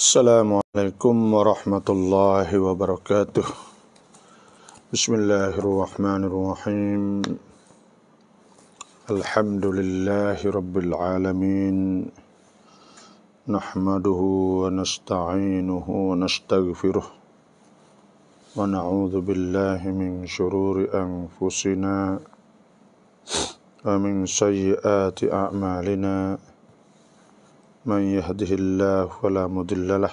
السلام عليكم ورحمة الله وبركاته بسم الله الرحمن الرحيم الحمد لله رب العالمين نحمده ونستعينه ونستغفره ونعوذ بالله من شرور أنفسنا ومن سيئات أعمالنا من يهده الله فلا مضل له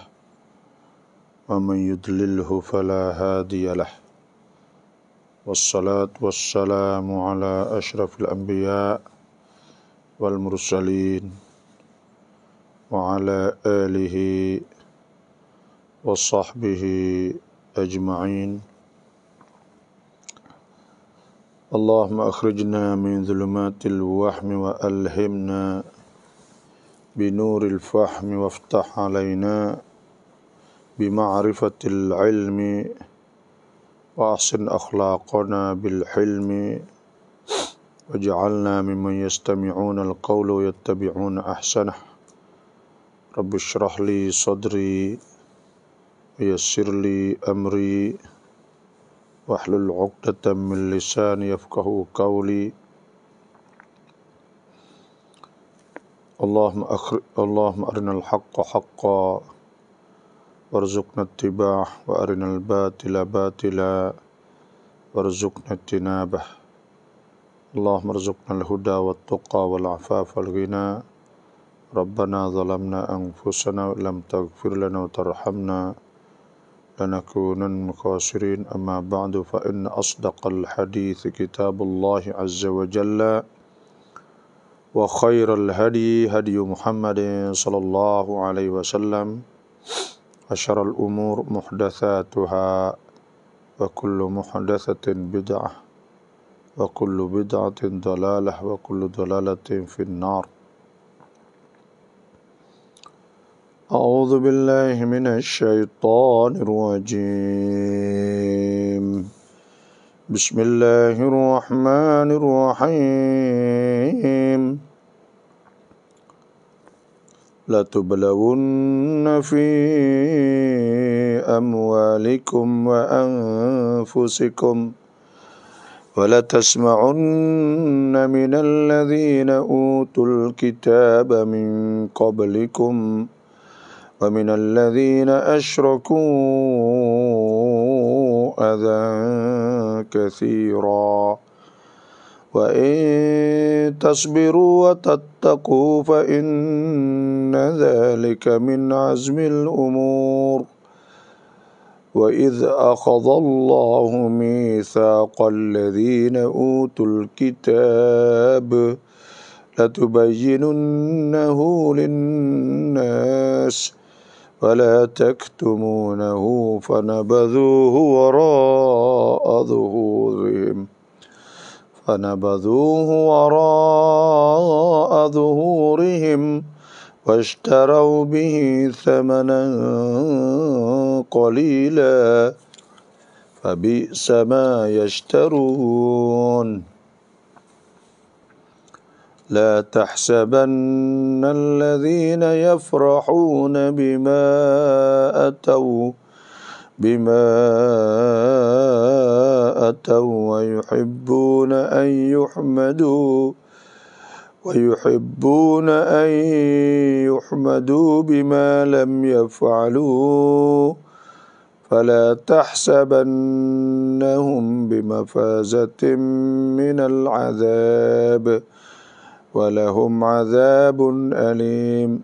ومن يضلله فلا هادي له والصلاة والسلام على أشرف الأنبياء والمرسلين وعلى آله وصحبه أجمعين اللهم أخرجنا من ظلمات الوحم وألهمنا بنور الفهم وافتح علينا بمعرفة العلم وأحسن أخلاقنا بالحلم واجعلنا ممن يستمعون القول ويتبعون أحسنه رب اشرح لي صدري ويسر لي أمري واحلل عقدة من لساني يفقه قولي اللهم أخر... اللهم أرنا الحق حقا وارزقنا اتباعه وأرنا الباطل باطلا وارزقنا اجتنابه اللهم ارزقنا الهدى والتقى والعفاف والغنى ربنا ظلمنا أنفسنا لم تغفر لنا وترحمنا لنكونن مخاسرين أما بعد فإن أصدق الحديث كتاب الله عز وجل وخير الهدي هدي محمد صلى الله عليه وسلم أشر الأمور محدثاتها وكل محدثة بدعة وكل بدعة ضلالة وكل ضلالة في النار أعوذ بالله من الشيطان الرجيم بسم الله الرحمن الرحيم لتبلون في أموالكم وأنفسكم ولتسمعن من الذين أوتوا الكتاب من قبلكم ومن الذين أشركوا أذى كثيراً وإن تصبروا وتتقوا فإن ذلك من عزم الأمور وإذ أخذ الله ميثاق الذين أوتوا الكتاب لتبيننه للناس ولا تكتمونه فنبذوه وراء ظهورهم فنبذوه وراء ظهورهم واشتروا به ثمنا قليلا فبئس ما يشترون لا تحسبن الذين يفرحون بما أتوا بما أتوا ويحبون أن يحمدوا ويحبون أن يحمدوا بما لم يفعلوا فلا تحسبنهم بمفازة من العذاب ولهم عذاب أليم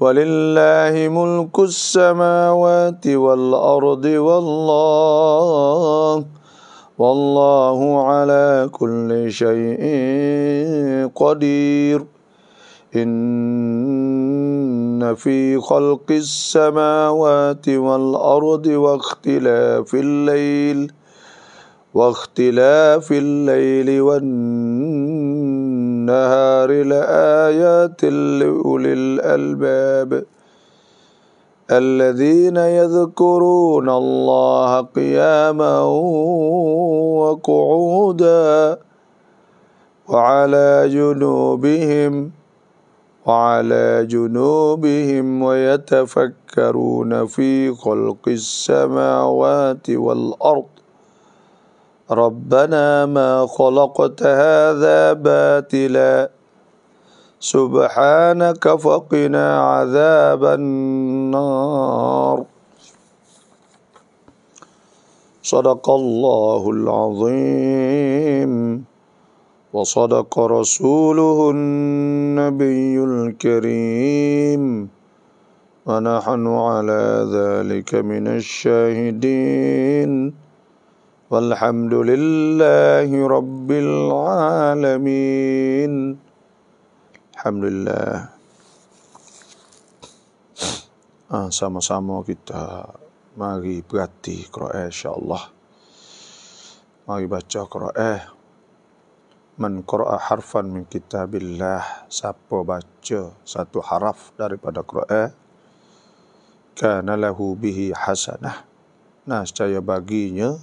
ولله ملك السماوات والأرض والله والله على كل شيء قدير إن في خلق السماوات والأرض واختلاف الليل واختلاف الليل والنهار والنهار لآيات لأولي الألباب الذين يذكرون الله قياما وقعودا وعلى جنوبهم وعلى جنوبهم ويتفكرون في خلق السماوات والأرض ربنا ما خلقت هذا باطلا سبحانك فقنا عذاب النار صدق الله العظيم وصدق رسوله النبي الكريم ونحن على ذلك من الشاهدين والحمد لله رب العالمين الحمد لله Ah, sama-sama kita mari berhati Quran insya-Allah. Mari baca Quran. Man qara'a harfan min kitabillah, siapa baca satu harf daripada Quran, kana lahu bihi hasanah. Nah, saya baginya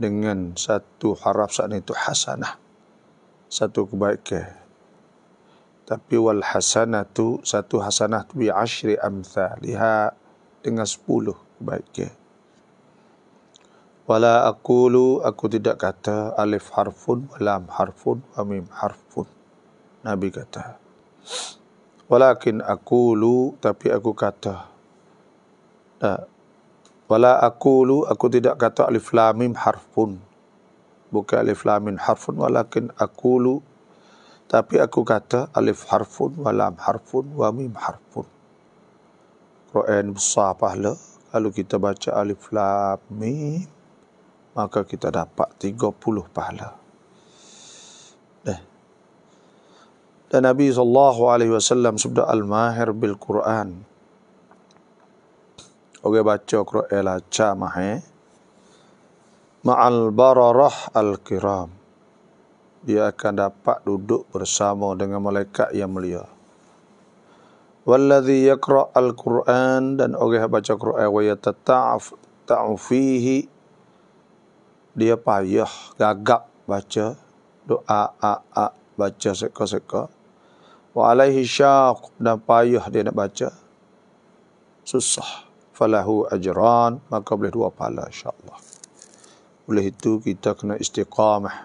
dengan satu harap saat itu hasanah. Satu kebaikan. Tapi wal hasanah tu, satu hasanah tu bi asyri amthal. Lihat dengan sepuluh kebaikan. Wala akulu, aku tidak kata alif harfun, lam harfun, amim harfun. Nabi kata. Walakin akulu, tapi aku kata. Tak. Nah, Wala lu aku tidak kata alif lamim mim harf pun. Bukan alif lamim mim harf pun walakin akulu tapi aku kata alif harf pun wa lam harf pun wa harf pun. Quran besar pahala kalau kita baca alif lamim maka kita dapat tiga 30 pahala. Eh. Dan Nabi saw alaihi wasallam al-mahir bil Quran Okey baca Qur'an la cha mah eh. Ma'al baroroh al-kiram. Dia akan dapat duduk bersama dengan malaikat yang mulia. Wallazi yaqra al-Qur'an dan orang baca Qur'an wa yatata'af ta'fihi dia payah gagap baca doa a a baca seka-seka. Wa alaihi syaq dan payah dia nak baca. Susah falahu ajran maka boleh dua pahala insyaallah oleh itu kita kena istiqamah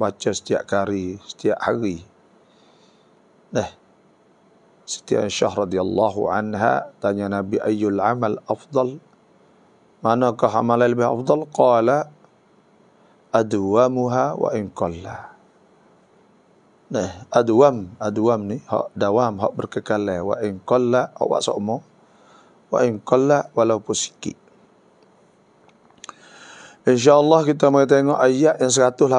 baca setiap hari setiap hari nah Siti Aisyah radhiyallahu anha tanya Nabi ayyul amal afdal manakah amal lebih afdal qala adwamuha wa in qalla nah aduam, aduam ni hak dawam hak berkekalan wa in qalla awak sokmo wa in qallat walaupun sikit. InsyaAllah kita mari tengok ayat yang 186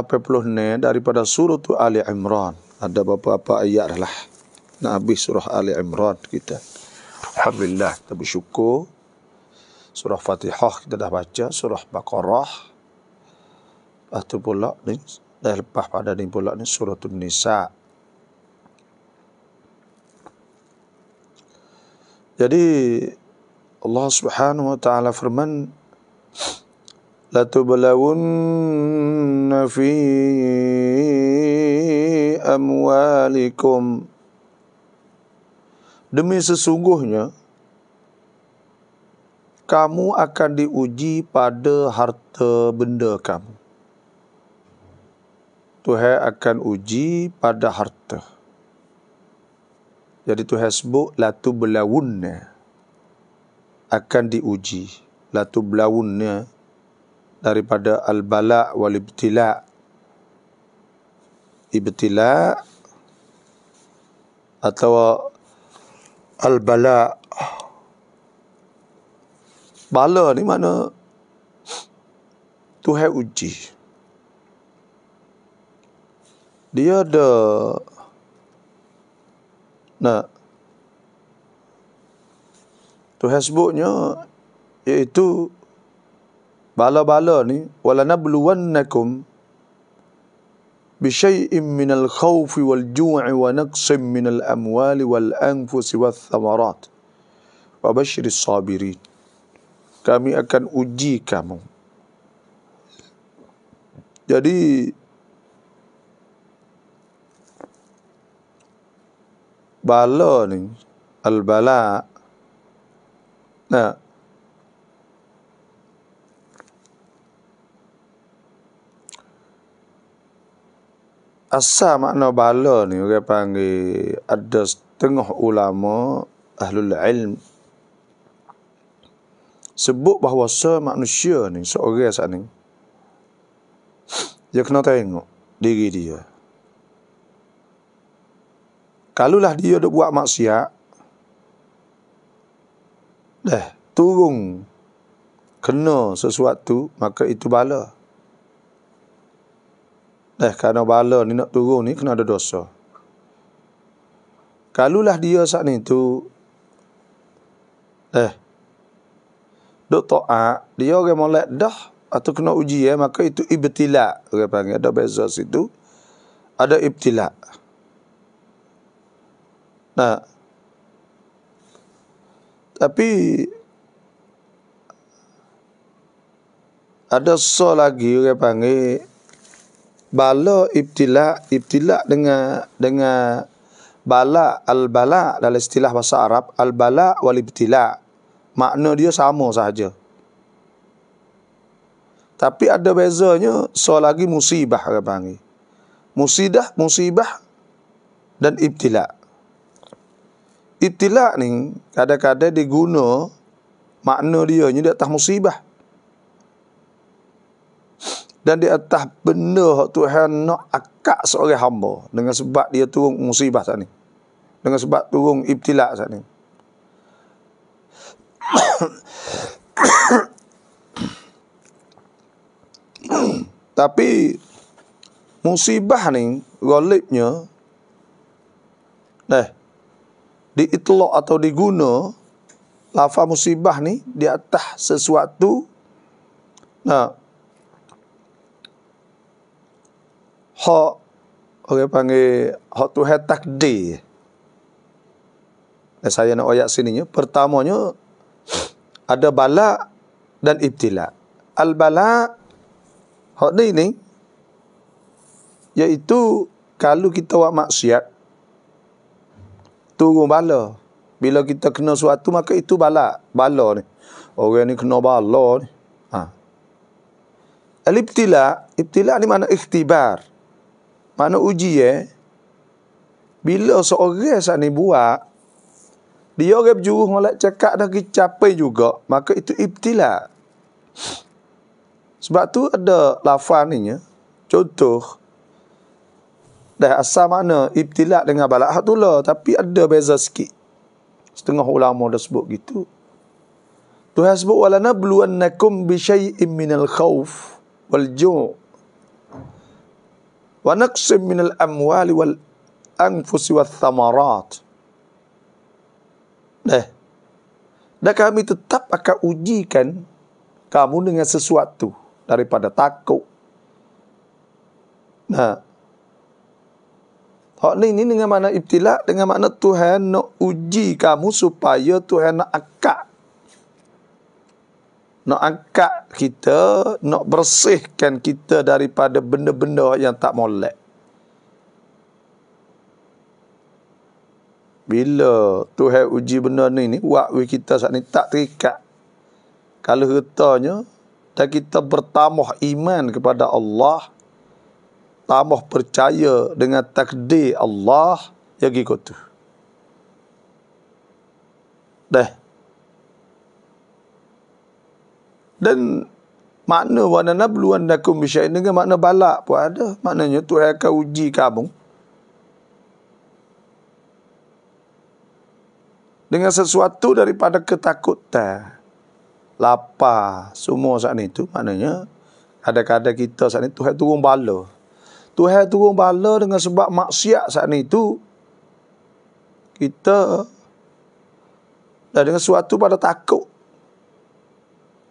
daripada surah tu Ali Imran. Ada beberapa ayat dah lah. Nak habis surah Ali Imran kita. Alhamdulillah kita bersyukur. Surah Fatihah kita dah baca. Surah Baqarah. Lepas tu pula ni. Dah lepas pada ni pula ni surah tu Nisa. Jadi Allah Subhanahu wa taala firman la tublawunna fi amwalikum demi sesungguhnya kamu akan diuji pada harta benda kamu Tuhan akan uji pada harta jadi Tuhan sebut la tublawunna akan diuji. Latu belaunnya daripada al-bala' wal-ibtila' ibtila' atau al-bala' bala ni mana Tuhan uji dia ada nak Tuhan sebutnya iaitu bala-bala ni wala nabluwannakum bishay'in minal khawfi wal ju'i wa naqsin minal amwali wal anfusi wath thamarat wa basyiris sabirin kami akan uji kamu jadi bala ni al bala' 那 asal makna bala ni orang okay, panggil ada setengah ulama ahlul ilm sebut bahawa se manusia ni seorang saat ni dia kena tengok diri dia kalulah dia dah buat maksiat Dah turun kena sesuatu maka itu bala Dah kerana bala ni nak turun ni kena ada dosa kalulah dia saat ni tu leh dok taat dia orang molek dah atau kena uji eh maka itu ibtila orang panggil ada beza situ ada ibtila nah tapi ada so lagi orang panggil bala ibtila ibtila dengan dengan bala al bala dalam istilah bahasa Arab al bala wal ibtila makna dia sama sahaja tapi ada bezanya so lagi musibah orang panggil musibah musibah dan ibtila' Ibtilak ni kadang-kadang diguna makna dia ni di atas musibah. Dan di atas benda yang Tuhan nak akak seorang hamba dengan sebab dia turun musibah saat ni. Dengan sebab turun ibtilak saat ni. Tapi musibah ni golipnya deh di diitlok atau diguna lafa musibah ni di atas sesuatu nah ha orang panggil ha tu ha takdir eh, saya nak oyak sininya pertamanya ada bala dan ibtila al bala ha ni ni iaitu kalau kita buat maksiat turun bala. Bila kita kena suatu maka itu bala, bala ni. Orang ni kena bala ni. Ha. Al-ibtila, ibtila ni mana ikhtibar. mana uji ya. Eh? Bila seorang ni buat, dia orang berjuruh malak cakap dah kecapai juga, maka itu ibtila. Sebab tu ada lafaz ni ya. Contoh, dan asal mana ibtilat dengan balak hak tula tapi ada beza sikit setengah ulama dah sebut gitu Tuhan sebut wala nablu annakum bi syai'in min al khauf wal ju' wa naqsim min al amwal wal anfus wal thamarat dah dan kami tetap akan ujikan kamu dengan sesuatu daripada takut nah Hak ni ni dengan makna ibtilak, dengan makna Tuhan nak uji kamu supaya Tuhan nak akak. Nak angkat kita, nak bersihkan kita daripada benda-benda yang tak molek. Bila Tuhan uji benda ni ni, wakwi kita saat ni tak terikat. Kalau hertanya, dan kita bertamuh iman kepada Allah, tambah percaya dengan takdir Allah yang ikut tu. Dah. Dan makna wana nabluan nakum ini? dengan makna balak pun ada. Maknanya tu akan uji kamu. Dengan sesuatu daripada ketakutan. Lapar semua saat itu. Maknanya kadang-kadang kita saat itu Tuhan turun bala. Tuhan turun bala dengan sebab maksiat saat itu. Kita dah dengan suatu pada takut.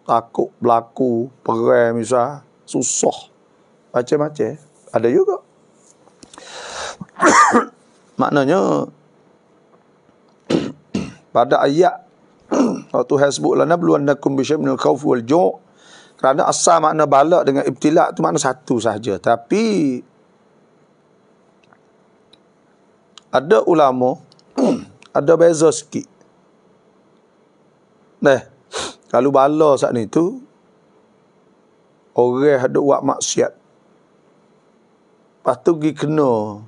Takut berlaku, perai misal, susah. Macam-macam. Ada juga. Maknanya, pada ayat Oh, Tuhan sebut lana beluan nakum bisya minal khawf wal ju' kerana asal makna balak dengan ibtilak tu makna satu saja tapi ada ulama ada beza sikit. Nah, kalau bala saat ni tu orang ada buat maksiat. patu gi kena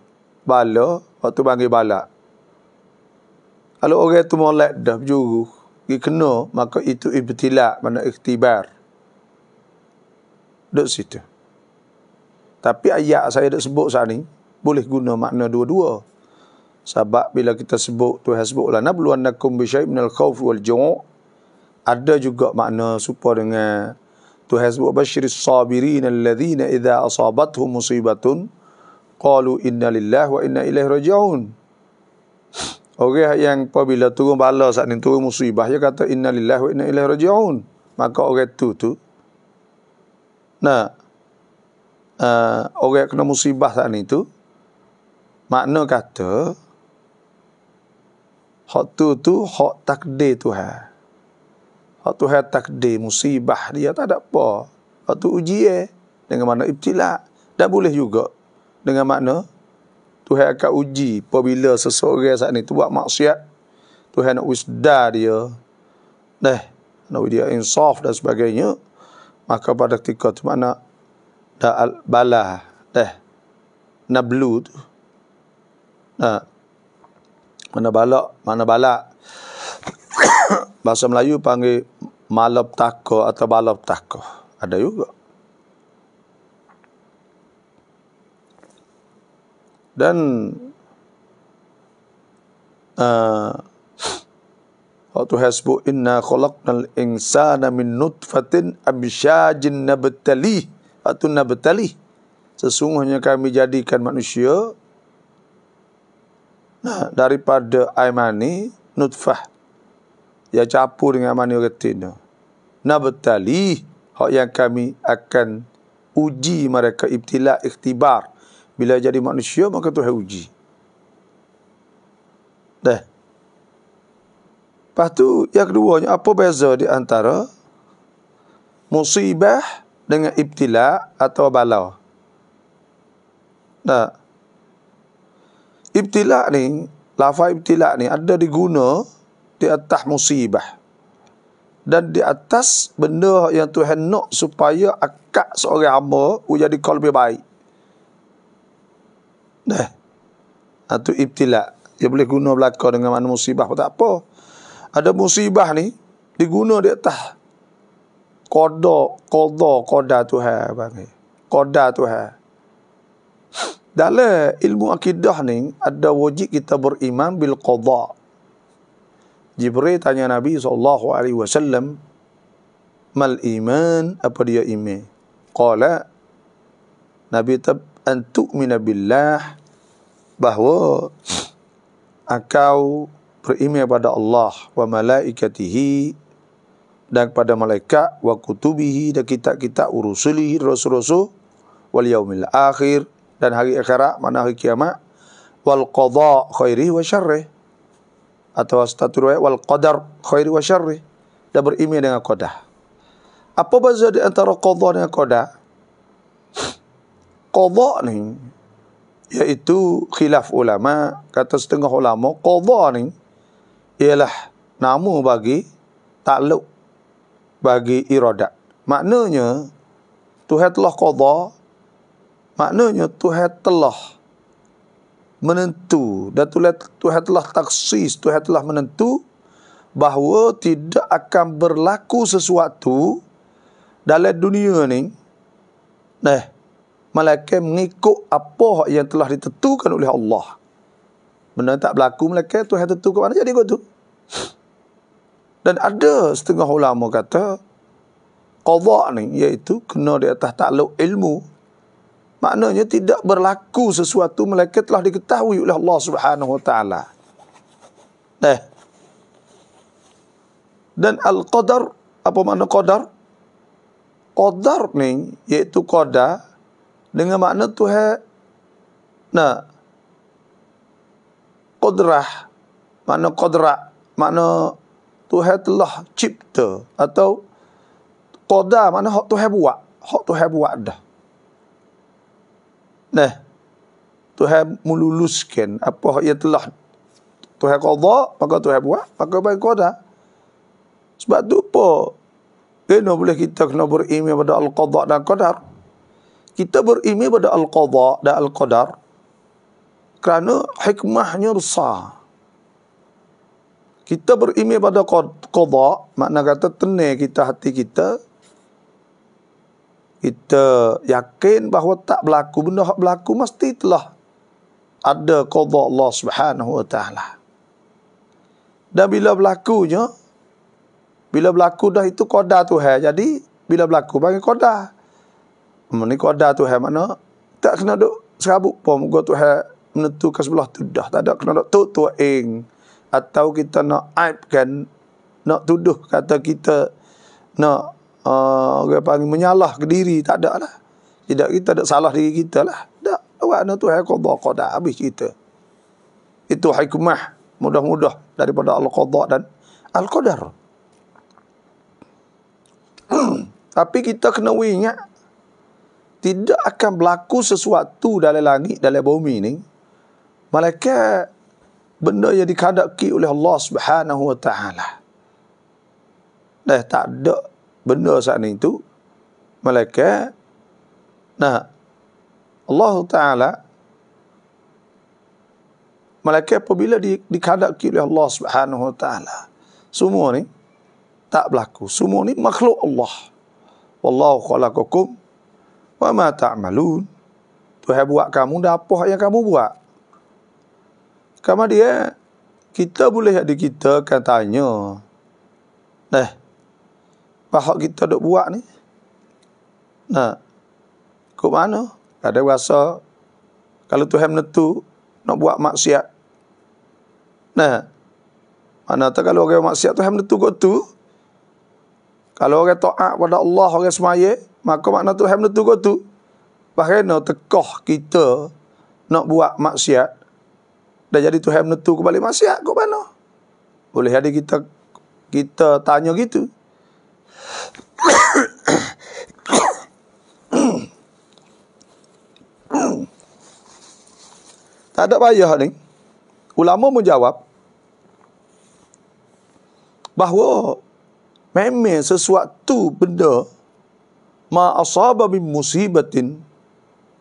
bala, patu panggil bala. Kalau orang tu molek dah berjuru, gi kena maka itu ibtila, mana ikhtibar. Duduk situ. Tapi ayat saya dah sebut saat ni, boleh guna makna dua-dua. Sebab bila kita sebut Tuhan sebut la nabluwannakum bi syai'in minal khauf wal ju' ada juga makna serupa dengan Tuhan sebut basyiris sabirin alladhina idza asabathum musibatun qalu inna lillahi wa inna ilaihi raji'un. Orang okay, yang apabila turun bala saat ni turun musibah dia kata inna lillahi wa inna ilaihi raji'un. Maka orang tu tu nah eh, uh, orang kena musibah saat ni makna kata Hak tu tu hak takdir Tuhan. Hak Tuhan takdir musibah dia tak ada apa. Hak tu ujian eh. dengan mana ibtila. Dan boleh juga dengan makna Tuhan akan uji apabila seseorang saat ni tu buat maksiat. Tuhan nak wisda dia. Dah, nak dia insaf dan sebagainya. Maka pada ketika tu makna dah bala dah nablu tu. Nah, mana balak mana balak bahasa Melayu panggil malap tako atau balap tako ada juga dan uh, waktu hasbu inna khalaqnal insana min nutfatin abshajin nabtali atau nabtali sesungguhnya kami jadikan manusia daripada air mani nutfah ya capu dengan mani retin tu betali, hak yang kami akan uji mereka ibtila ikhtibar bila jadi manusia maka tu uji dah Lepas tu yang kedua apa beza di antara musibah dengan ibtila atau bala? Tak. Nah. Ibtilak ni, lafaz ibtilak ni ada diguna di atas musibah. Dan di atas benda yang Tuhan nak supaya akak seorang hamba jadi kau lebih baik. Dah. Itu ibtilak. Dia boleh guna belakang dengan mana musibah pun tak apa. Ada musibah ni, diguna di atas kodok, kodok, kodak Tuhan. Kodak Tuhan. Dalam ilmu akidah ni ada wajib kita beriman bil qada. Jibril tanya Nabi sallallahu alaihi wasallam mal iman apa dia iman? Qala Nabi tab an tu'mina billah bahawa akau beriman kepada Allah wa malaikatihi dan kepada malaikat wa kutubihi dan kitab-kitab urusulihi rasul-rasul wal yaumil akhir dan hari akhirat mana hari kiamat wal qada khairi wa syarri atau satu riwayat wal qadar khairi wa syarri dan berimi dengan qada apa beza di antara qada dengan qada qada ni iaitu khilaf ulama kata setengah ulama qada ni ialah nama bagi takluk bagi iradat maknanya Tuhan telah qadar Maknanya Tuhan telah menentu dan Tuhan telah taksis, Tuhan telah menentu bahawa tidak akan berlaku sesuatu dalam dunia ni. Nah, malaikat mengikut apa yang telah ditentukan oleh Allah. Benar tak berlaku malaikat Tuhan tentu ke mana jadi kot tu. Dan ada setengah ulama kata, Qadha ni iaitu kena di atas takluk ilmu Maknanya tidak berlaku sesuatu mereka telah diketahui oleh Allah Subhanahu Wa Taala. Eh. Dan al-qadar apa makna qadar? Qadar ni iaitu qada dengan makna Tuhan nah qudrah makna qudra makna Tuhan telah cipta atau qada makna hak Tuhan buat, hak Tuhan buat dah. Nah, Tuhan meluluskan apa yang telah Tuhan qadha, maka Tuhan buat, maka baik qadha. Sebab tu apa? Kena boleh kita kena beriman pada al-qadha dan qadar. Kita beriman pada al-qadha dan al-qadar kerana hikmahnya besar. Kita beriman pada qadha, makna kata tenang kita hati kita, kita yakin bahawa tak berlaku benda yang berlaku mesti telah ada qada Allah Subhanahu wa taala. Dan bila berlakunya bila berlaku dah itu qada Tuhan. Jadi bila berlaku panggil qada. Meni qada Tuhan mana tak kena duk serabut pun moga Tuhan menentu ke sebelah tu dah. Tak ada kena duk tu tu ing atau kita nak aibkan nak tuduh kata kita nak Uh, orang panggil menyalah ke diri. Tak ada lah. Tidak kita tak salah diri kita lah. Tak. Orang tu hai qadha qadha. Habis cerita. Itu hikmah. Mudah-mudah. Daripada Al-Qadha dan Al-Qadar. Tapi kita kena ingat. Tidak akan berlaku sesuatu dalam langit, dalam bumi ni. Malaikat benda yang dikadaki oleh Allah Subhanahu Wa Taala. Dah tak ada benda sana itu mereka, nah Allah taala mereka apabila di, dikehendaki oleh Allah Subhanahu wa taala semua ni tak berlaku semua ni makhluk Allah wallahu khalaqakum wa ma ta'malun tu buat kamu dah apa yang kamu buat kamu dia kita boleh ada kita akan tanya Eh, pahok kita duk buat ni. Nah. Ke mana? Tak lah, ada rasa kalau Tuhan menentu nak buat maksiat. Nah. Mana tak kalau orang maksiat Tuhan menentu kau tu. Kalau orang taat pada Allah orang semaya, maka makna Tuhan menentu kot tu. Bagaimana tekoh kita nak buat maksiat dah jadi Tuhan menentu kembali maksiat kau mana? Boleh ada kita kita tanya gitu tak ada payah ni. Ulama menjawab bahawa memang sesuatu benda ma asaba min musibatin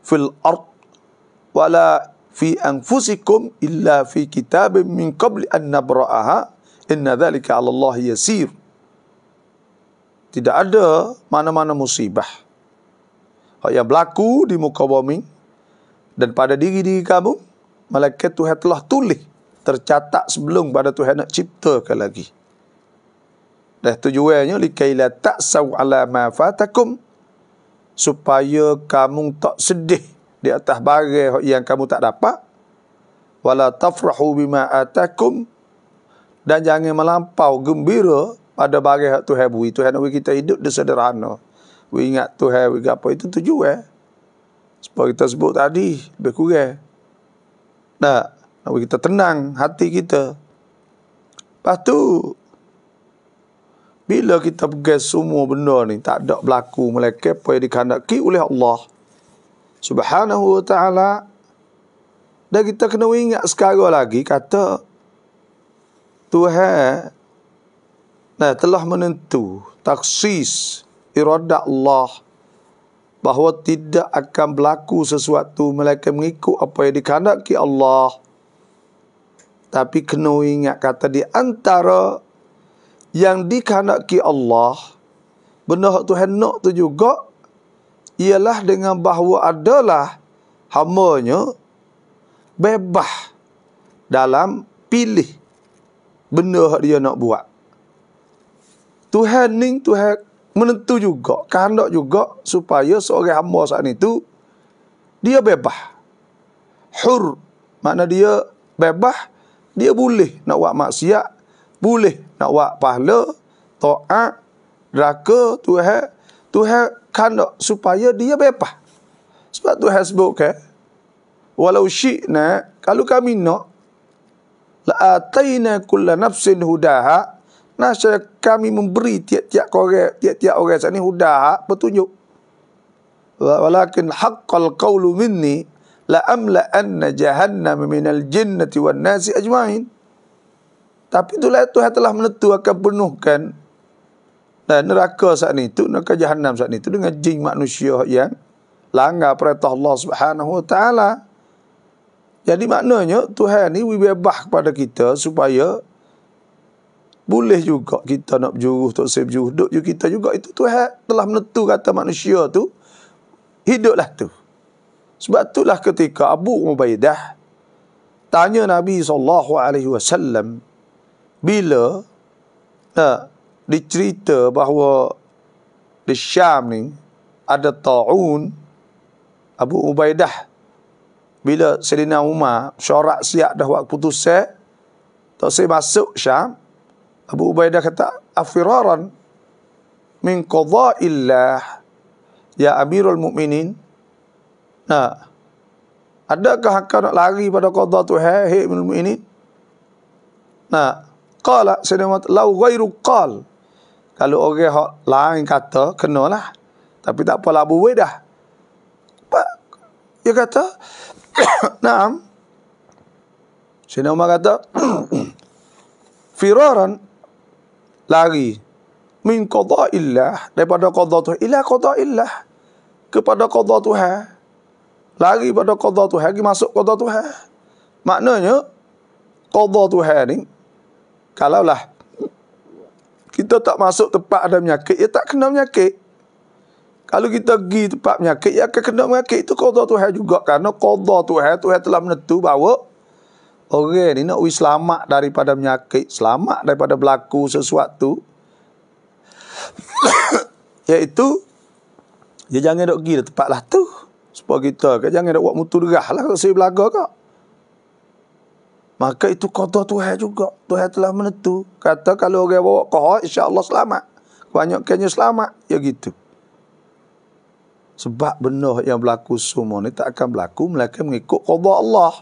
fil ard wala fi anfusikum illa fi kitabin min qabli an nabra'aha inna dhalika 'ala Allah yasir tidak ada mana-mana musibah yang berlaku di muka bumi dan pada diri-diri kamu malaikat Tuhan telah tulis tercatat sebelum pada Tuhan nak ciptakan lagi dah tujuannya likaila ta'saw ala ma fatakum supaya kamu tak sedih di atas barang yang kamu tak dapat wala tafrahu bima atakum dan jangan melampau gembira pada barang hak Tuhan bui Tuhan bui kita hidup di sederhana we ingat Tuhan we gapo itu tujuan eh? seperti kita sebut tadi lebih kurang nah nak kita tenang hati kita lepas tu bila kita pergi semua benda ni tak ada berlaku malaikat apa yang dikandaki oleh Allah subhanahu wa ta'ala dan kita kena ingat sekarang lagi kata Tuhan Nah, telah menentu taksis irada Allah bahawa tidak akan berlaku sesuatu mereka mengikut apa yang dikandaki Allah. Tapi kena ingat kata di antara yang dikandaki Allah, benda tu nak tu juga ialah dengan bahawa adalah hamanya bebas dalam pilih benda dia nak buat. Tuhan ni Tuhan menentu juga, kandok juga supaya seorang hamba saat itu dia bebas. Hur, makna dia bebas, dia boleh nak buat maksiat, boleh nak buat pahala, taat, raka Tuhan, Tuhan kandok supaya dia bebas. Sebab Tuhan sebut ke, walau syi'na kalau kami nak la'ataina kullu nafsin hudaha' Nah, kami memberi tiap-tiap korek, tiap-tiap orang sekarang ni hudak petunjuk. Walakin haqqal qawlu minni la amla anna jahannam minal jinnati wan nasi ajmain. Tapi itulah Tuhan telah menentu akan penuhkan dan eh, neraka saat ni itu, neraka jahannam saat ni itu dengan jin manusia yang langgar perintah Allah Subhanahu wa taala. Jadi maknanya Tuhan ini bebas kepada kita supaya boleh juga kita nak berjuruh, tak usah berjuruh. Duduk juga kita juga. Itu Tuhan telah menentu kata manusia tu. Hiduplah tu. Sebab itulah ketika Abu Ubaidah tanya Nabi SAW bila eh, dicerita bahawa di Syam ni ada ta'un Abu Ubaidah bila Selina Umar syarat siap dah buat putusan tak saya masuk Syam Abu Ubaidah kata afiraran min qada'illah ya amirul mukminin nah adakah hak nak lari pada qada tu hai hey, amirul mukminin nah qala sanamat law ghairu qal kalau orang hak lain kata kenalah tapi tak apalah Abu Ubaidah pak dia kata naam Sayyidina Umar kata Firaran lari min qada illah daripada qada tu ila qada illah kepada qada Tuhan ha. lari pada qada Tuhan ha. pergi masuk qada Tuhan ha. maknanya qada Tuhan ni kalaulah kita tak masuk tempat ada penyakit ia ya tak kena penyakit kalau kita pergi tempat penyakit ia ya akan kena penyakit itu qada Tuhan juga kerana qada Tuhan Tuhan telah menentu bahawa orang ni nak wis selamat daripada menyakit, selamat daripada berlaku sesuatu. iaitu dia jangan dok pergi tempat lah tu. Sebab kita ke jangan dok buat muturah lah kalau saya belaga kak. Maka itu kata Tuhan juga. Tuhan telah menentu. Kata kalau orang bawa kohor, insyaAllah selamat. Kebanyakannya selamat. Ya gitu. Sebab benar yang berlaku semua ni tak akan berlaku. mereka mengikut kodoh Allah.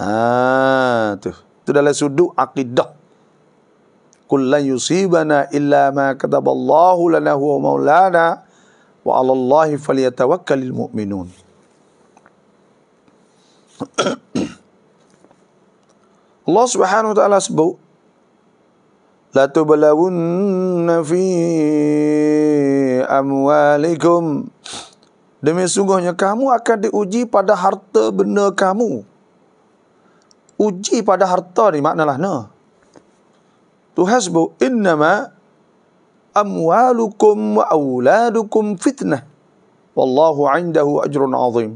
Ah, tu. Itu dalam sudut akidah. Kullu yusibana illa ma kataballahu lana huwa maulana wa 'ala Allahi falyatawakkalul mu'minun. Allah Subhanahu wa taala sebut la tublawunna fi amwalikum demi sungguhnya kamu akan diuji pada harta benda kamu uji pada harta ni maknalah no. Tuhan sebut innama amwalukum wa auladukum fitnah. Wallahu indahu ajrun azim.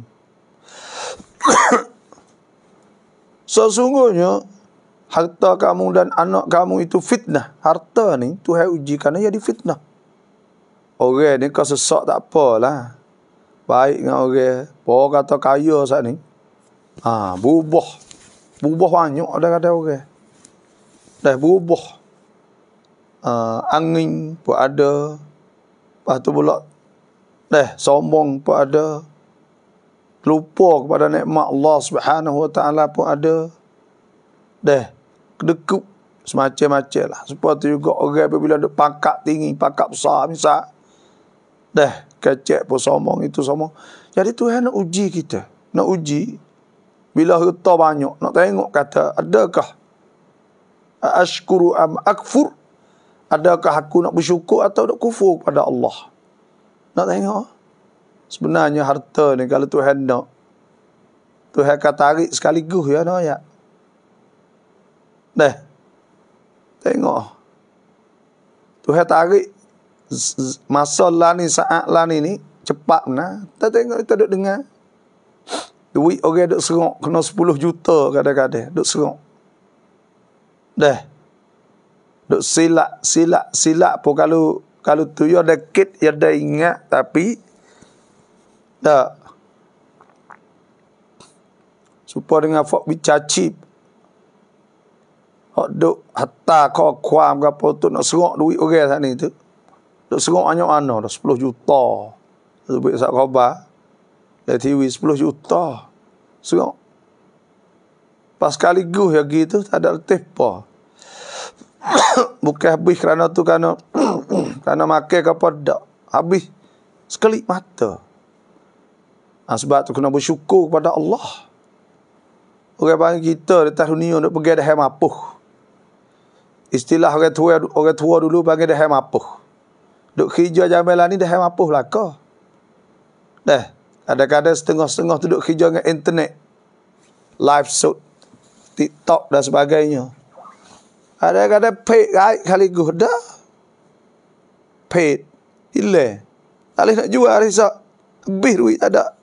Sesungguhnya harta kamu dan anak kamu itu fitnah. Harta ni Tuhan uji kerana jadi fitnah. Orang ni kau sesak tak apalah. Baik dengan orang. Bawa kata kaya saat ni. Ah, ha, bubuh bubuh banyak ada kata orang. Okay. Dah bubuh. Uh, angin pun ada. Lepas tu pula. Dah sombong pun ada. Lupa kepada nikmat Allah subhanahu wa ta'ala pun ada. Dah. Kedekup. Semacam-macam lah. Seperti juga orang bila ada pangkat tinggi, pangkat besar misal. Dah. Kecek pun sombong itu sombong. Jadi Tuhan nak uji kita. Nak uji bila harta banyak nak tengok kata adakah ashkuru am akfur adakah aku nak bersyukur atau nak kufur kepada Allah nak tengok sebenarnya harta ni kalau Tuhan nak Tuhan akan tarik sekaligus ya no ya deh tengok Tuhan tarik masa lah ni saat lah ni ni cepat nah tak tengok kita duduk dengar Duit orang duk serok kena 10 juta kadang-kadang duk serok. Dah. Duk silak, silak, silak pun kalau kalau tu yo ya kit ya ada ingat tapi dah. Supaya dengan fok bicaci. Hak duk hatta kau kuam ke apa tu nak serok duit orang sana tu. Duk serok anyo ano dah 10 juta. Duit sak khabar. TV 10 juta. Serak. Pas sekali guh ya gitu tak ada tepa. Bukan habis kerana tu kerana kerana makan ke apa dak. Habis sekali mata. Nah, ha, sebab tu kena bersyukur kepada Allah. Orang panggil kita di atas dunia nak pergi dah mapuh. Istilah orang tua orang tua dulu panggil dah mapuh. Duk hijau jamelan ni dah mapuh lah kau. Dah. Kadang-kadang setengah-setengah duduk kerja dengan internet. Live suit. TikTok dan sebagainya. Kadang-kadang pay right kali gue pay Paid. Ile. Tak nak jual risak, esok. duit ada.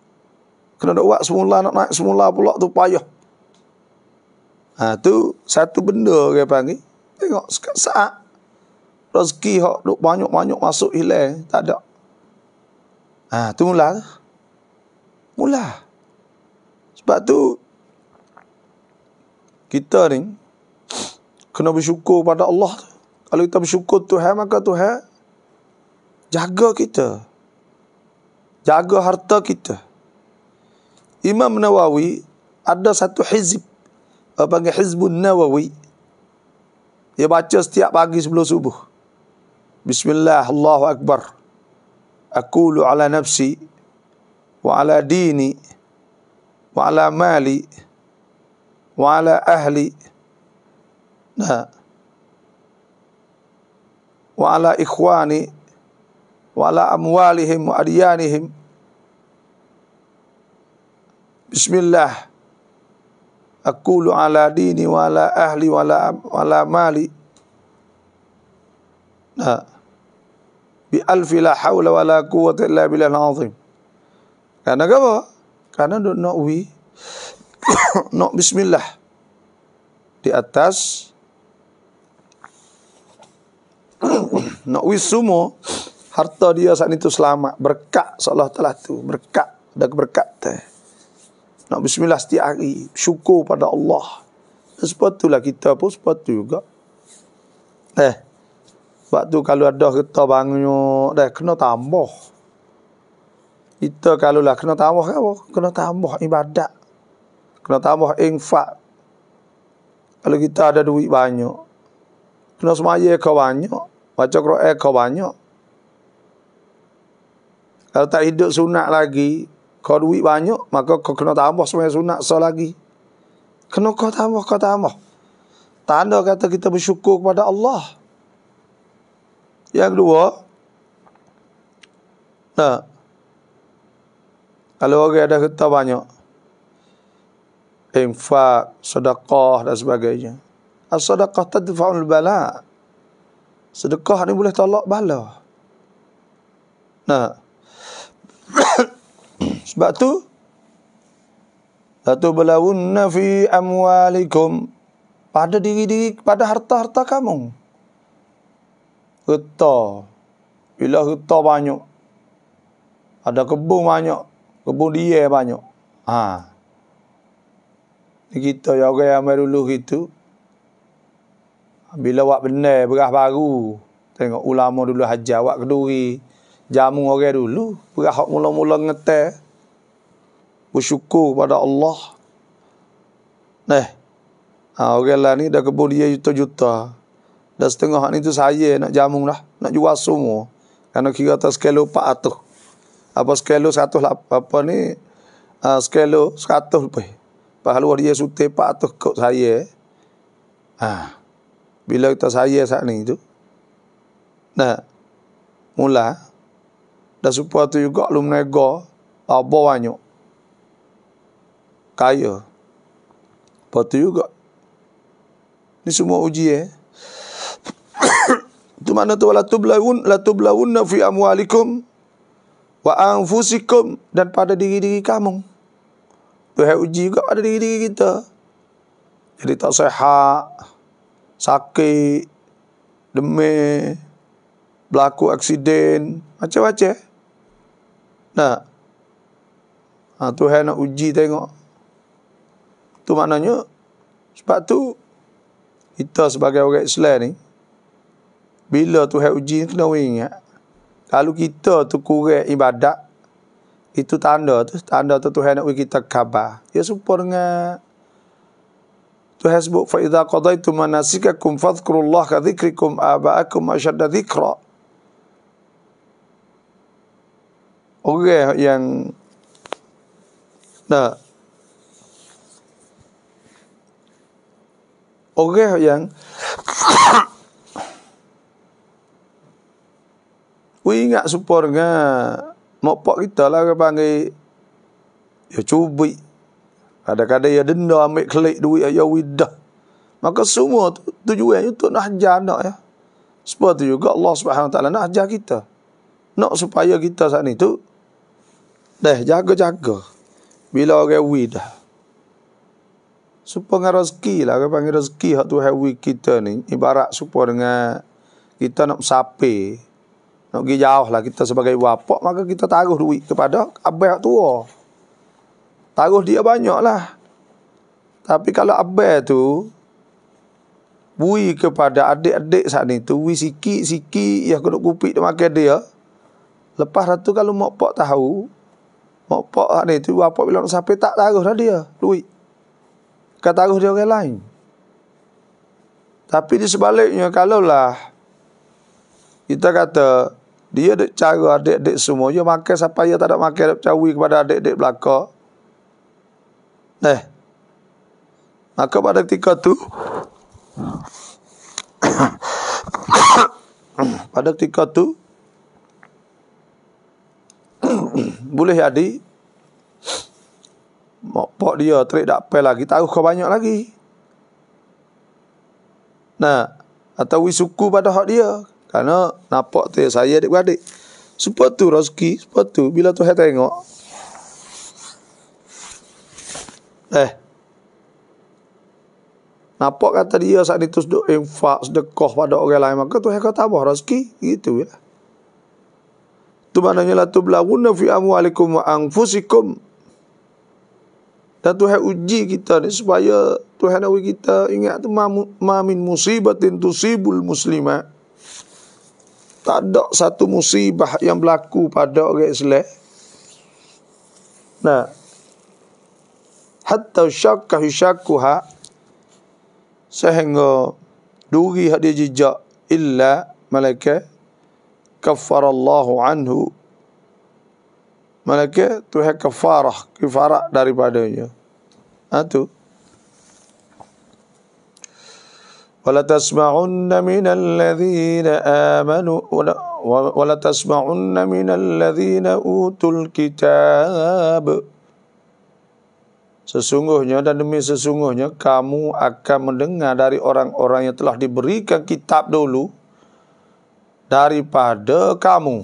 Kena nak buat semula nak naik semula pula tu payah. Ha, tu satu benda dia panggil. Tengok sekat saat. Rezeki hak duk banyak-banyak masuk hilang. Tak ada. Ha, tu mula. Lah. Mula Sebab tu kita ni kena bersyukur pada Allah. Kalau kita bersyukur Tuhan maka Tuhan jaga kita. Jaga harta kita. Imam Nawawi ada satu hizib apa panggil Hizbun Nawawi. Dia baca setiap pagi sebelum subuh. Bismillah, Allahu Akbar. Aku lu ala nafsi وعلى ديني وعلى مالي وعلى أهلي لا وعلى إخواني وعلى أموالهم وأديانهم بسم الله أقول على ديني وعلى أهلي وعلى وعلى مالي لا بألف لا حول ولا قوة إلا بالله العظيم Karena apa? Karena duk nak wi. nak bismillah. Di atas. nak wi semua. Harta dia saat itu selamat. Berkat seolah telah tu. Berkat. Ada berkat tu. Nak bismillah setiap hari. Syukur pada Allah. Dan sepatulah kita pun sepatu juga. Eh. waktu kalau ada kita bangun. Dah kena tambah. Kita kalau lah kena tambah apa? Kena tambah ibadat. Kena tambah infak. Kalau kita ada duit banyak. Kena semaya kau banyak. Baca kru'e kau banyak. Kalau tak hidup sunat lagi. Kau duit banyak. Maka kau kena tambah semaya sunat so lagi. Kena kau tambah, kau tambah. Tanda kata kita bersyukur kepada Allah. Yang kedua. Nah. Kalau orang ada harta banyak. Infak, sedekah dan sebagainya. As-sadaqah tadfa'ul bala. Sedekah ni boleh tolak bala. Nah. Sebab tu Satu balawunna fi amwalikum pada diri-diri pada harta-harta kamu. Harta. Bila harta banyak. Ada kebun banyak. Kebun dia banyak. Ha. Ni kita yang orang yang dulu itu. Bila awak benar beras baru. Tengok ulama dulu hajar buat keduri. Jamu orang dulu. Beras mula-mula ngetah. Bersyukur pada Allah. neh, Ha, orang lah ni dah kebun dia juta-juta. Dah setengah ni tu saya nak jamu lah. Nak jual semua. Kerana kira atas sekali lupa atuh apa skelo satu apa ni uh, ah, skelo satu lebih. Pahal wah dia sute patuh kok saya. Ah, bila kita saya saat ni tu. Nah, mula dah supaya tu juga lu nego apa banyak kayo, Patu juga. Ini semua uji eh. Tu mana tu wala tublaun la tublaun fi amwalikum wa anfusikum dan pada diri-diri kamu. Tuhan uji juga pada diri-diri kita. Jadi tak sehat, sakit, demik, berlaku aksiden, macam-macam. Nah. Ha, Tuhan nak uji tengok. Tu maknanya sebab tu kita sebagai orang Islam ni bila Tuhan uji ni kena ingat. Kalau kita tu kurek ibadat. Itu tanda tu. Tanda tu Tuhan nak kita khabar. ya serupa dengan. Tuhan sebut. Fa'idha qadaitu manasikakum fadhkurullah ka zikrikum aba'akum asyadda zikra. Orang okay, yang. Nah. Orang okay, yang. Wui, ingat support dengan mak pak kita lah orang panggil ya cubi. Kadang-kadang ya denda ambil kelik duit ya widah. Maka semua tu, tujuan untuk nak hajar anak ya. Sebab tu juga Allah Subhanahu Wa Taala nak hajar kita. Nak supaya kita saat ni tu dah jaga-jaga. Bila orang widah. Supaya dengan rezeki lah. Orang panggil rezeki yang tu hewi kita ni. Ibarat supaya dengan kita nak sapi. Nak pergi jauh lah kita sebagai bapak, maka kita taruh duit kepada abang yang tua. Taruh dia banyak lah. Tapi kalau abang tu, bui kepada adik-adik saat ni tu, bui sikit-sikit yang kena kupik dia makan dia. Lepas tu kalau mak pak tahu, mak pak saat ni tu, bapak bilang sampai tak taruh lah dia duit. Kata taruh dia orang lain. Tapi di sebaliknya, kalau lah kita kata dia dek cara adik-adik semua dia makan sampai dia tak ada makan dia cawi kepada adik-adik belaka eh maka pada ketika tu pada ketika tu boleh jadi mokpok dia terik tak payah lagi tahu kau banyak lagi nah atau wisuku pada hak dia Karena nampak tu ya, saya adik-beradik. Sebab tu rezeki, sebab tu bila tu saya tengok. Eh. Nampak kata dia saat itu sedek infak, sedekah pada orang lain. Maka tu saya kata apa? Rezeki. Gitu ya. Tu mana nyala tu belawunna fi amualikum wa Fusikum, Dan Tuhan uji kita ni supaya Tuhan nawi kita ingat tu mamin musibatin sibul muslimah. Tak ada satu musibah yang berlaku pada orang Islam. Nah. Hatta syakka syakkuha sehingga duri hak dia jejak illa malaika kafarallahu anhu malaika tu hak kafarah kifarah daripadanya. Ha ولتسمعن من الذين آمنوا ولتسمعن من الذين أوتوا kitab. Sesungguhnya dan demi sesungguhnya kamu akan mendengar dari orang-orang yang telah diberikan kitab dulu daripada kamu.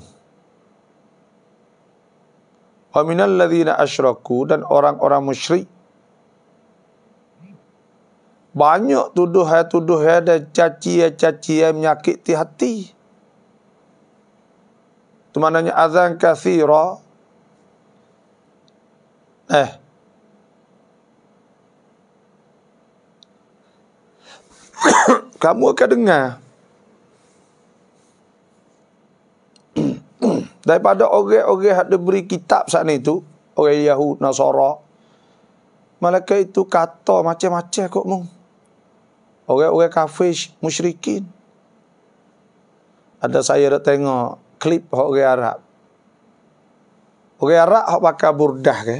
Wa minal ladhina asyraku dan orang-orang musyrik banyak tuduh ya tuduh ya dan caci ya caci ya menyakiti hati. Tu azan kasira. Eh. Kamu akan dengar. Daripada orang-orang yang beri kitab saat itu. Orang Yahud, Nasara. Malaikat itu kata macam-macam kok mung. Orang-orang kafir musyrikin. Ada saya dah tengok klip orang Arab. Orang Arab yang pakai burdah ke.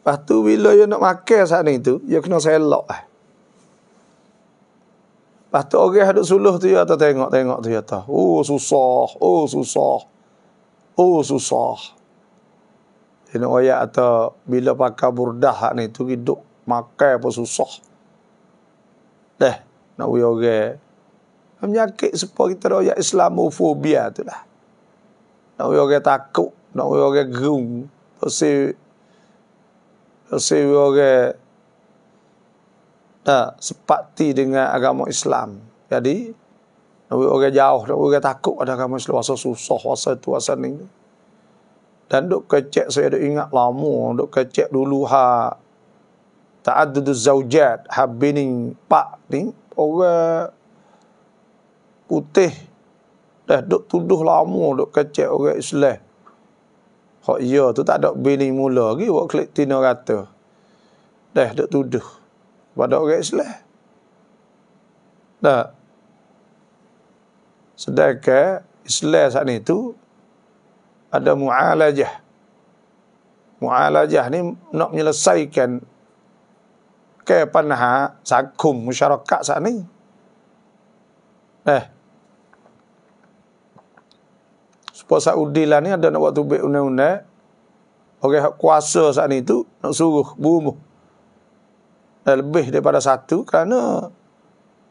Lepas tu bila dia nak makan saat ni tu, dia kena selok lah. Lepas tu orang yang suluh tu, dia tengok-tengok tu, dia tahu. Oh susah, oh susah. Oh susah. Ini orang atau bila pakai burdah hak ni tu hidup makan apa susah. Dah, nak uyi orang. Menyakit sepa kita royak Islamofobia tu lah. Nak uyi orang takut, nak uyi orang pasi Pasti pasti orang tak sepakti dengan agama Islam. Jadi Nabi orang jauh, nabi orang takut ada agama Islam. Wasa susah, wasa itu, wasa ini. Dan duk kecek, saya duk ingat lama. Duk kecek dulu ha ta'addudu zaujat habini pak ni orang putih dah duk tuduh lama duk kecek orang Islam. Hak iya tu tak ada bini mula lagi buat klik tina rata. Dah duk tuduh pada orang Islam. Tak. Sedangkan Islam saat ni tu ada mu'alajah. Mu'alajah ni nak menyelesaikan ke panha sakum musyarakat saat ni. Eh. Sepuluh Saudi lah ni ada nak buat tubik undang-undang. Orang okay, kuasa saat ni tu nak suruh bumbu. Dan eh, lebih daripada satu kerana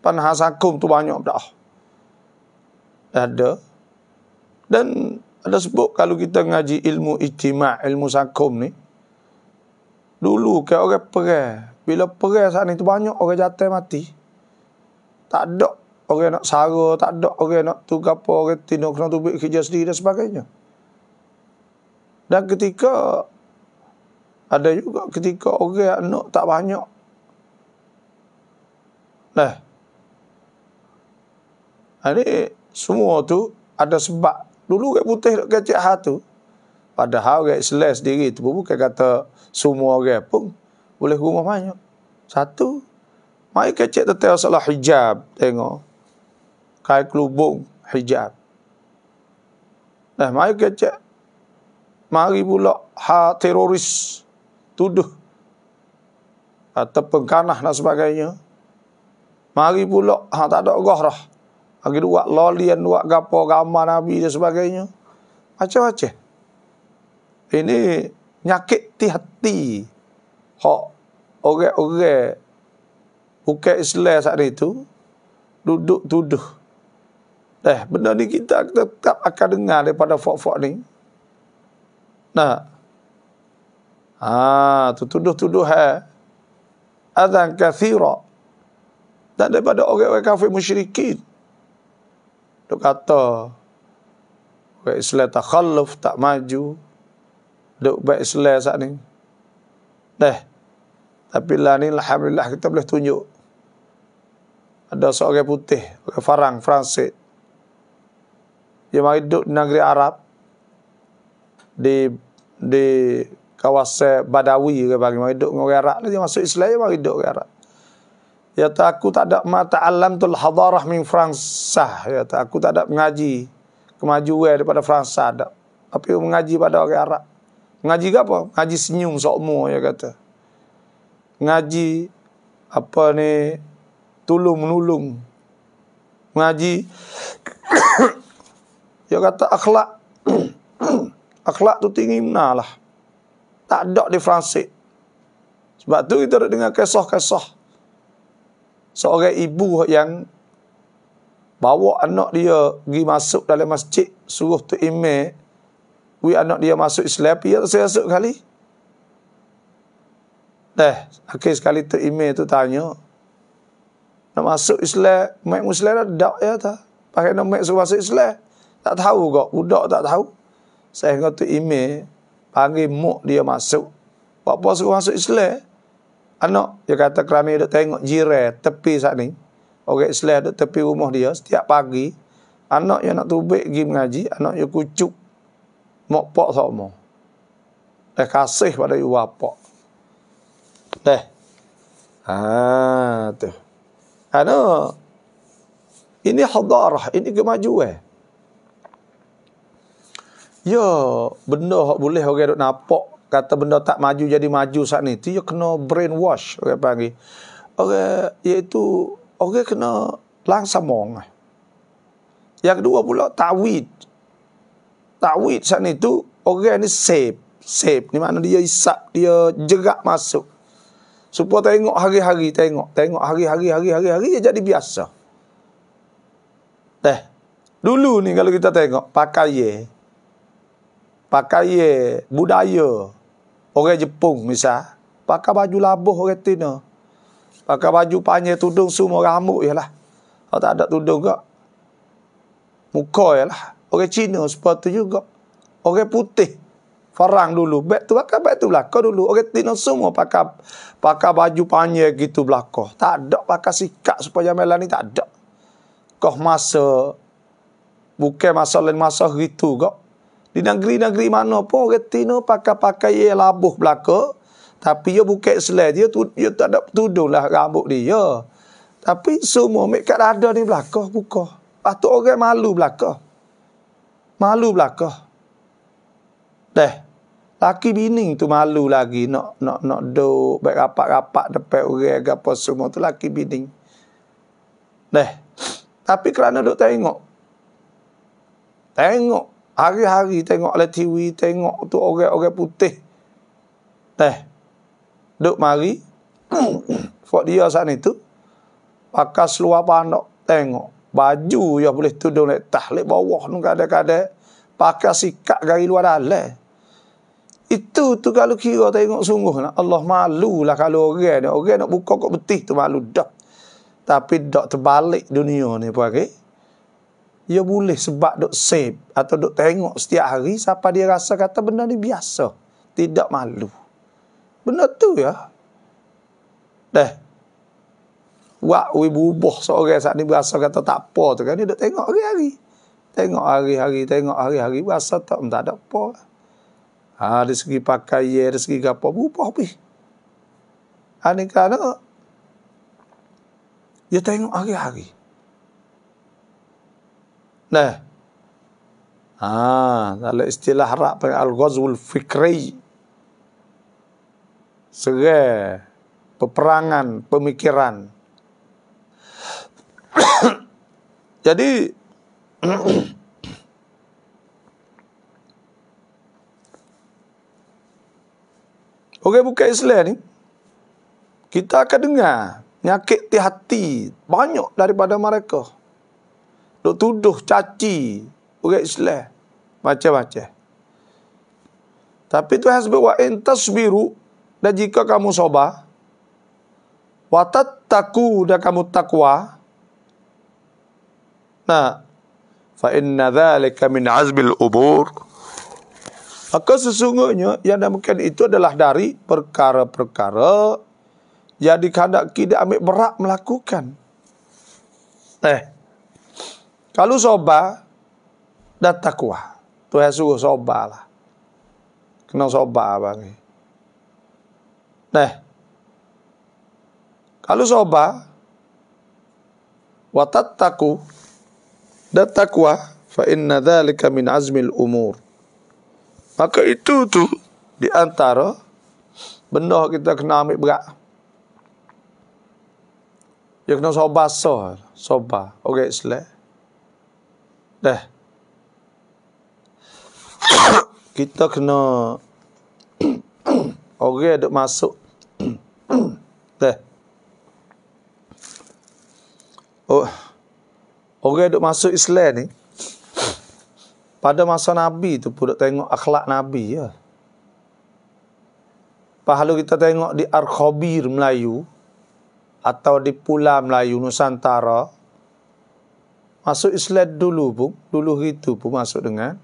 panha sakum tu banyak dah. Ada. Dan ada sebut kalau kita ngaji ilmu ijtima, ilmu sakum ni. Dulu ke orang perang bila perang saat ni tu banyak orang jatuh mati. Tak ada orang nak sara, tak ada orang nak tugas apa, orang tidur kena tubik kerja sendiri dan sebagainya. Dan ketika ada juga ketika orang nak tak banyak. Nah. Ini semua tu ada sebab. Dulu orang putih nak kecil hati. Padahal orang selesai sendiri tu bukan kata semua orang pun boleh rumah banyak. Satu, mai kecek tentang salah hijab, tengok. Kai kelubung hijab. dah mai kecek. Mari pula ha teroris tuduh atau pengkanah dan sebagainya. Mari pula ha tak ada gharah. Lagi dua dan dua gapo gama nabi dan sebagainya. Macam-macam. Ini nyakit di hati hak orang-orang bukan Islam saat itu duduk tuduh. Dah, eh, benda ni kita tetap akan dengar daripada fok-fok ni. Nah. Ha, tu tuduh-tuduh eh. Adhan kathira. Dan daripada orang-orang kafir musyrikin. Dia kata, orang Islam tak khalaf, tak maju. Dia buat Islam saat ni. Dah. Tapi lah ni Alhamdulillah kita boleh tunjuk. Ada seorang putih. Orang Farang, Fransit. Dia mahu hidup di negeri Arab. Di di kawasan Badawi ke bagi mahu hidup dengan orang Arab. Dia masuk Islam, dia mahu hidup dengan Arab. Ya tak aku tak ada ma ta'allam tul hadarah min Fransah. Ya tak aku tak ada mengaji kemajuan daripada Fransah. Tapi mengaji pada orang Arab. Ngaji ke apa? Ngaji senyum sokmo ya kata. Ngaji apa ni? Tulung menolong. Ngaji ya kata akhlak akhlak tu tinggi menalah. Tak ada di Fransik. Sebab tu kita ada dengar kesoh. kisah seorang ibu yang bawa anak dia pergi masuk dalam masjid suruh tu imej Wi anak dia masuk Islam, ya rasa masuk kali. Eh, akhir sekali tu email tu tanya. Nak masuk Islam, mak Muslim dah dak ya tak? Pakai nak mak suruh masuk Islam. Tak tahu kok, budak tak tahu. Saya ingat tu email, panggil muk dia masuk. Apa-apa suruh masuk Islam? Anak, dia kata kerana dia tengok jirai tepi saat ni. Orang Islam ada tepi rumah dia setiap pagi. Anak yang nak tubik pergi mengaji, anak yang kucuk mok pok sok mo. Eh kasih pada ibu apok. Deh. Ah, tu. Ano? Ah, ini hadarah, ini kemajuan. Eh. yo benda hok boleh orang okay, duk napok kata benda tak maju jadi maju saat ni. Tu ya kena brainwash orang okay, panggil. Orang okay, iaitu orang okay, kena langsamong. Eh. Yang kedua pula tawid takwid saat ni tu orang ni save save ni mana dia isap dia jerak masuk supaya tengok hari-hari tengok tengok hari-hari hari-hari hari dia jadi biasa teh dulu ni kalau kita tengok pakai ye pakai ye budaya orang Jepung misal pakai baju labuh orang Tina pakai baju panjang tudung semua rambut jelah kalau tak ada tudung kak muka lah. Orang Cina sepatu juga. Orang putih. Farang dulu. Bek tu pakai, bek tu belakang dulu. Orang tino semua pakai pakai baju panjang gitu belakang. Tak ada pakai sikat supaya melani ni tak ada. Kau masa. Bukan masa lain masa gitu kok. Di negeri-negeri mana pun orang Cina pakai-pakai yang labuh belakang. Tapi dia buka selai dia, tu, dia tak ada tudung lah rambut dia. Tapi semua mereka ada di belakang buka. Patut orang malu belakang malu belakah. Dah. Laki bini tu malu lagi nak nak nak duk berapak-rapak depan orang apa semua tu laki bini. Dah. Tapi kerana duk tengok. Tengok hari-hari tengok oleh TV, tengok tu orang-orang putih. Dah. Duk mari. Fok dia sana itu. Pakai seluar pandok. Tengok baju yang boleh tudung naik tahlik bawah tu kadang-kadang. Pakai sikap dari luar dalam. Itu tu kalau kira tengok sungguh lah. Allah malu lah kalau orang ni. Orang nak buka kot betih tu malu dah. Tapi dok terbalik dunia ni pun hari. Ya boleh sebab dok save. Atau dok tengok setiap hari. Siapa dia rasa kata benda ni biasa. Tidak malu. Benda tu ya. Dah buat berubah seorang saat ni berasa kata tak apa tu kan. Dia duk tengok hari-hari. Tengok hari-hari, tengok hari-hari berasa tak tak ada apa. Ha, dari segi pakai, dari segi apa, berubah pergi. Ha, ni kerana dia tengok hari-hari. Nah. Ha, ada istilah harap panggil al Ghazwul Fikri. Serai peperangan pemikiran Jadi Orang bukan Islam ni kita akan dengar nyakit di hati banyak daripada mereka. Dok tuduh caci orang Islam macam-macam. Tapi tu hasbi wa in tasbiru dan jika kamu sabar watat taku, dan kamu takwa أثناء فإن ذلك من عزم الأبور Maka sesungguhnya yang demikian itu adalah dari perkara-perkara yang dikandak kita ambil berat melakukan. Eh, kalau soba dah takwa, tu yang soba lah. Kena soba abang ni. Nah, eh. kalau soba, watat takwa, dan takwa fa inna dhalika min azmil umur maka itu tu di antara benda kita kena ambil berat dia kena sobah sah sobah orang okay, Islam dah kita kena orang okay, duk masuk dah oh Orang yang masuk Islam ni pada masa Nabi tu pun duk tengok akhlak Nabi ya. Pahalu kita tengok di Arkhobir Melayu atau di Pulau Melayu Nusantara masuk Islam dulu pun dulu itu pun masuk dengan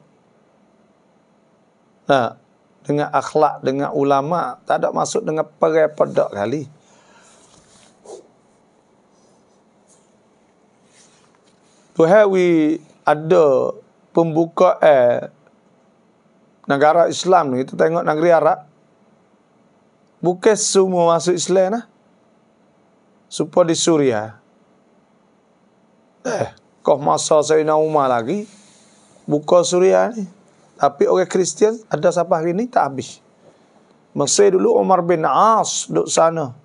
nah ha, dengan akhlak dengan ulama tak ada masuk dengan perepedok kali. Tuhan we ada pembuka eh, negara Islam ni. Kita tengok negeri Arab. Bukan semua masuk Islam lah. Supaya di Suria. Eh, kau masa saya nak rumah lagi. Buka Suria ni. Tapi orang Kristian ada sampai hari ni tak habis. Mesir dulu Omar bin As duduk sana.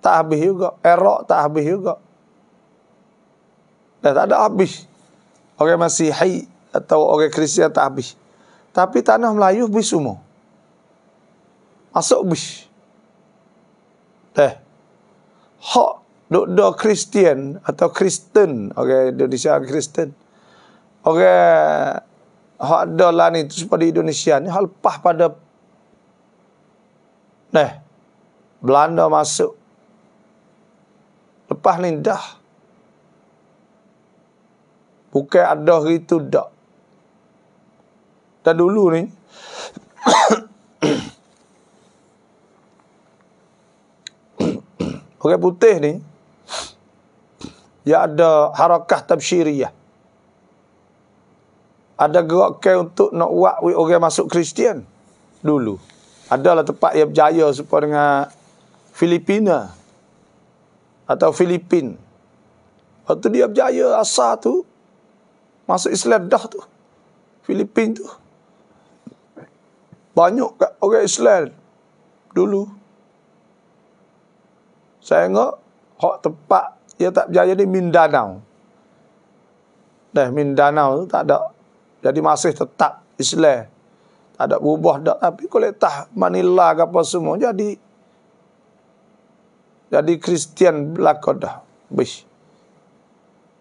Tak habis juga. Erok tak habis juga. Dah tak ada habis. Orang Masihi atau orang Kristian tak habis. Tapi tanah Melayu habis semua. Masuk habis. Dah. Eh, hak dok-do Kristian atau Kristen. Orang okay, Indonesia Kristen. Orang hak dolan itu ni. pada Indonesia ni. Hak lepas pada. Dah. Eh, Belanda masuk. Lepas ni dah. Bukan ada hari itu tak. Dah dulu ni. Orang putih ni. Dia ada harakah tabsyiriyah. Ada gerakan untuk nak buat orang masuk Kristian. Dulu. Adalah tempat yang berjaya supaya dengan Filipina. Atau Filipin. Waktu dia berjaya asal tu, masuk Islam dah tu. Filipin tu. Banyak kat orang Islam dulu. Saya ingat hak tempat dia tak berjaya ni Mindanao. Dah Mindanao tu tak ada. Jadi masih tetap Islam. Tak ada berubah dah. Tapi kalau Manila ke apa semua jadi jadi Kristian belakang dah. Bish.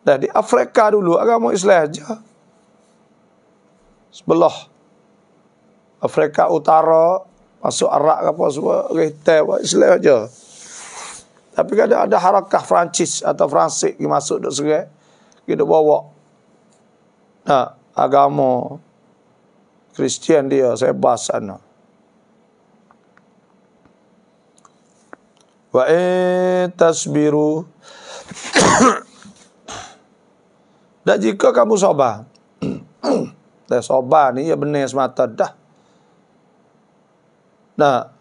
Dah di Afrika dulu agama Islam aja. Sebelah Afrika Utara masuk Arab apa semua retail Islam aja. Tapi kada kan ada harakah Francis atau Fransik yang masuk dok serai. Kita bawa nah, agama Kristian dia saya bahasa no. Wa in tasbiru dan jika kamu sobah. dah sobah ni, ya benar semata dah. Nah.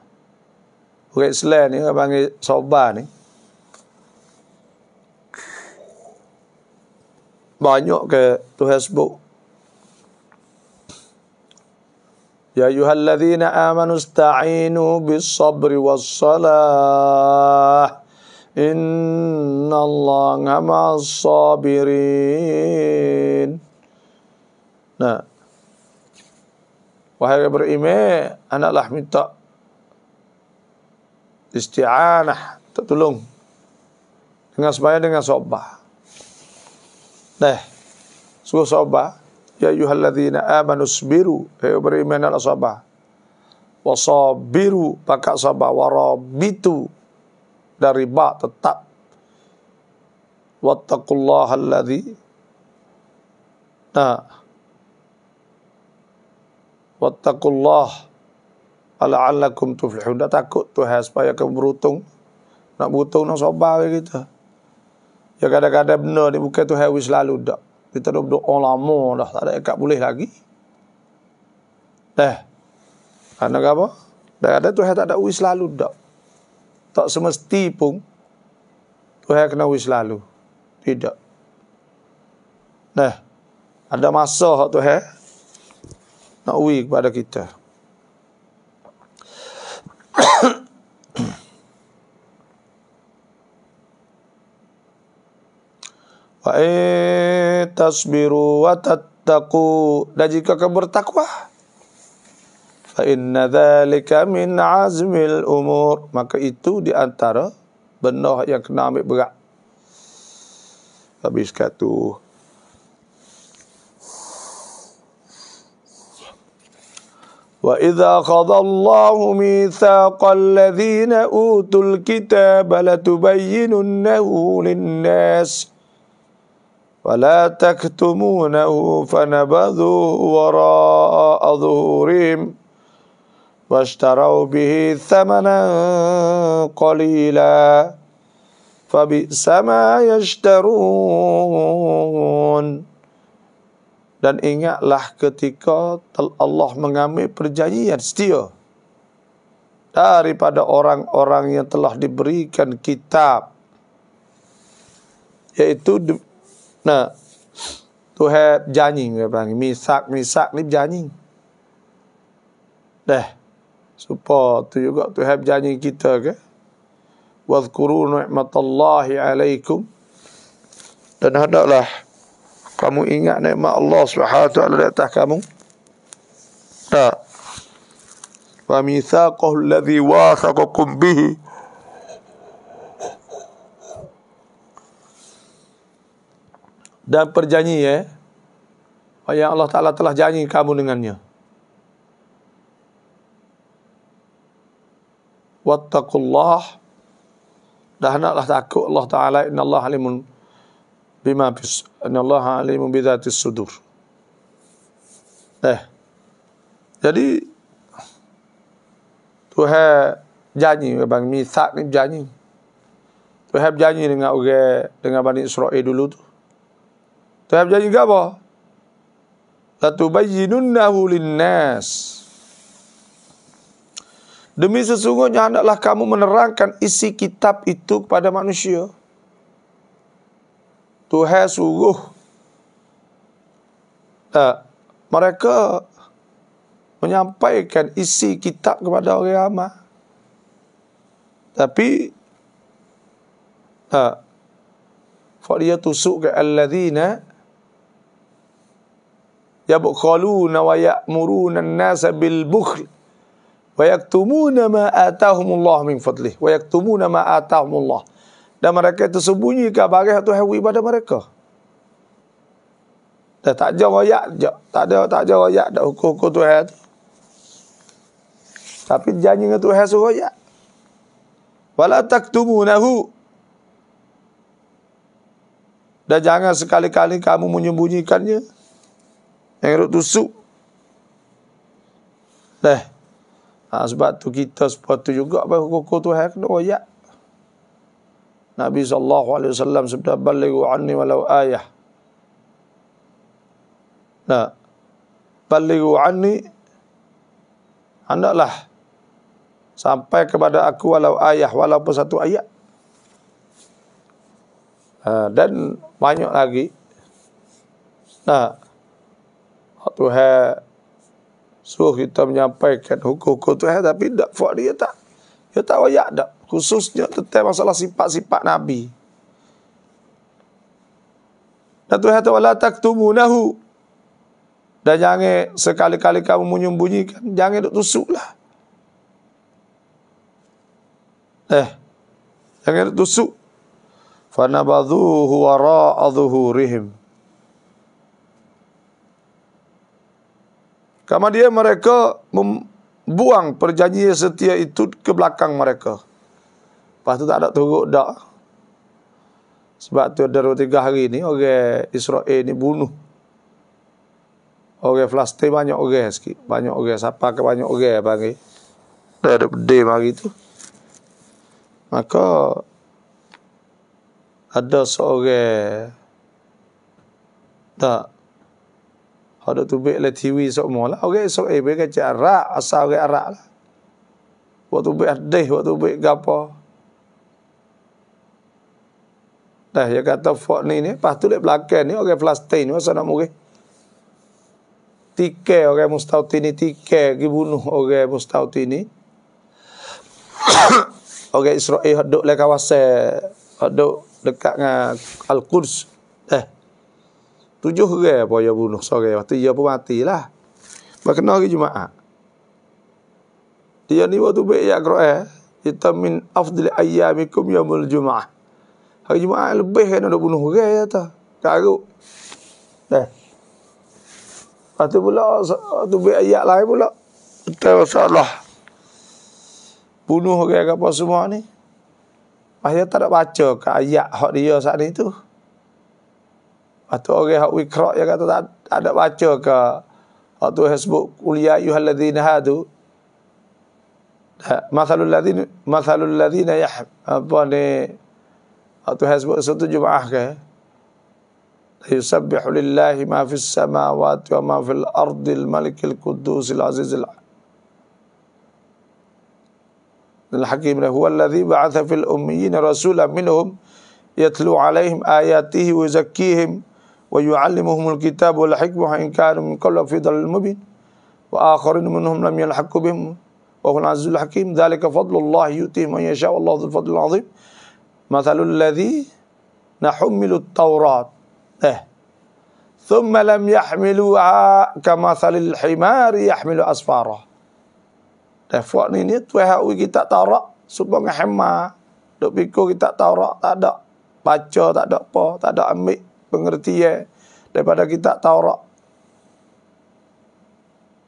Bukit Selain ni, kita panggil sobah ni. Banyak ke tu Facebook. Ya ayuhal ladhina amanu sta'inu bis sabri was salah. Inna الله مع الصابرين Nah. Wahai yang beriman, anaklah minta isti'anah, tolong dengan sembahyang dengan sobah. Nah. Suruh sobah, ya ayyuhalladzina amanu sabiru, hai beriman anak sobah. Wasabiru, pakak sobah warabitu, dari riba tetap. Wattakullah alladhi. Nah. Wattakullah ala'allakum tuflihun. Dah takut tu ha, supaya kamu beruntung. Nak beruntung nak sabar ke kita. Ya kadang-kadang benar ni bukan tu hewi selalu tak. Kita dah berdoa lama dah. Tak ada ikat boleh lagi. Dah. Eh, anak apa? Dah ada tu hewi tak ada uis selalu tak tak semesti pun Tuhan kena wis lalu, Tidak. Nah, ada masa hak Tuhan nak wis kepada kita. Wa tasbiru wa tattaqu. Dan jika kamu bertakwa, Fa inna dhalika min azmil umur. Maka itu di antara benda yang kena ambil berat. Habis kata وَإِذَا قَضَى اللَّهُ مِيثَاقَ الَّذِينَ أُوتُوا الْكِتَابَ لَتُبَيِّنُنَّهُ لِلنَّاسِ وَلَا تَكْتُمُونَهُ فَنَبَذُوهُ وَرَاءَ ظُهُورِهِمْ واشتروا به ثمنا قليلا فبئس ما يشترون dan ingatlah ketika Allah mengambil perjanjian setia daripada orang-orang yang telah diberikan kitab yaitu nah tu have janji misak misak ni janji deh Supaya tu juga tu hab janji kita ke. Wazkuru ni'matallahi alaikum. Dan hendaklah kamu ingat nikmat Allah Subhanahu wa di atas kamu. Tak. Wa mithaqahu allazi wasaqakum bihi. Dan perjanji ya. Eh? Yang Allah Ta'ala telah janji kamu dengannya. wattaqullah dah naklah takut Allah Ta'ala inna Allah alimun bima bis inna Allah alimun bidhatis sudur eh jadi Tuhan janji bang mi misak ni janji Tuhan janji dengan orang dengan Bani Israel dulu tu tu Tuhan janji ke apa? Latubayyinunnahu linnas. nas Demi sesungguhnya hendaklah kamu menerangkan isi kitab itu kepada manusia. Tuhan suruh. Eh, mereka menyampaikan isi kitab kepada orang ramai. Tapi ha eh, fa dia tusuk ke Ya yabqaluna wa ya'muruna an-nasa bil bukhl wa yaktumuna ma atahumullah min fadlih wa yaktumuna ma atahumullah dan mereka itu sembunyi tersembunyikan barang satu hewi pada mereka dan tak ada royak tak ada tak ada royak dak hukum-hukum Tuhan tu tapi janji dengan Tuhan suruh royak wala taktumunahu dan jangan sekali-kali kamu menyembunyikannya yang rutusuk. tusuk dah Ha, sebab tu kita sepatu juga bagi kokoh Tuhan kena royak. Nabi sallallahu alaihi wasallam sabda balighu anni walau ayah. Nah. Balighu anni hendaklah sampai kepada aku walau ayah walaupun satu ayat. Ha, dan banyak lagi. Nah. Tuhan suruh kita menyampaikan hukum-hukum Tuhan tapi tak buat dia tak. Dia tak wayak tak. Khususnya tentang masalah sifat-sifat Nabi. Dan Tuhan kata, wala taktumunahu. Dan jangan sekali-kali kamu menyembunyikan. Jangan duk tusuk lah. Eh. Jangan duk tusuk. Fanabadhuhu wara'adhuhurihim. Fanabadhuhu wara'adhuhurihim. Kerana dia mereka membuang perjanjian setia itu ke belakang mereka. Lepas tu tak ada turut dah. Sebab tu dari tiga hari ni orang Israel ni bunuh. Orang Palestin banyak orang sikit. Banyak orang. Siapa ke banyak orang panggil. ada pedih hari tu. Maka ada seorang tak ada tu baik lah TV sok mola, oke Okey sok eh baik kerja arak asal orang arak lah. tu Waktu baik deh, waktu baik gapo. Dah ya kata fok ni ni, pas tu lek belakang ni oke okay, Palestin ni masa nak mungkin. Tike oke okay, Mustauti ni tike, dibunuh bunuh oke Mustauti ni. Oke okay, Israel hadok le kawasan hadok dekat dengan Al-Quds. Tujuh orang apa yang bunuh seorang. Pasti dia ya pun matilah. Berkena lagi Jumaat. Dia ni waktu baik ayat Quran. Kita min afdil ayyamikum yamul Jumaat. Hari Jumaat lebih kan nak bunuh orang ya tak? ta. Karuk. Eh. Lepas tu pula, tu baik ayat lain pula. Kita Allah Bunuh orang apa semua ni. Masih tak nak baca ke ayat hak dia saat ni tu. Atau orang hak wikrak yang kata tak ada baca ke. Atau orang sebut kuliah ya ayuhal ladhina hadu. Masalul ladhina, masalul ladhina ya apa ni. Atau orang sebut satu jumaah ke. Yusabbihu lillahi ma fis samawati wa ma fil ardi al malik al quddus al aziz al الحكيم هو الذي بعث في الأميين رسولا منهم يتلو عليهم آياته ويزكيهم ويعلمهم الكتاب والحكمة وإن كانوا من قبل في ضلال مبين وآخرين منهم لم يلحقوا بهم وهو العزيز الحكيم ذلك فضل الله يؤتيه من يشاء والله ذو الفضل العظيم مثل الذي نحمل التوراة إيه ثم لم يحملوها كمثل الحمار يحمل أسفارا تفوق ni ni tuai hak kita tak tahu Sebab dengan hema Duk pikul kita tak tahu tak ada Baca tak ada apa, tak ada ambil pengertian daripada kita Taurat.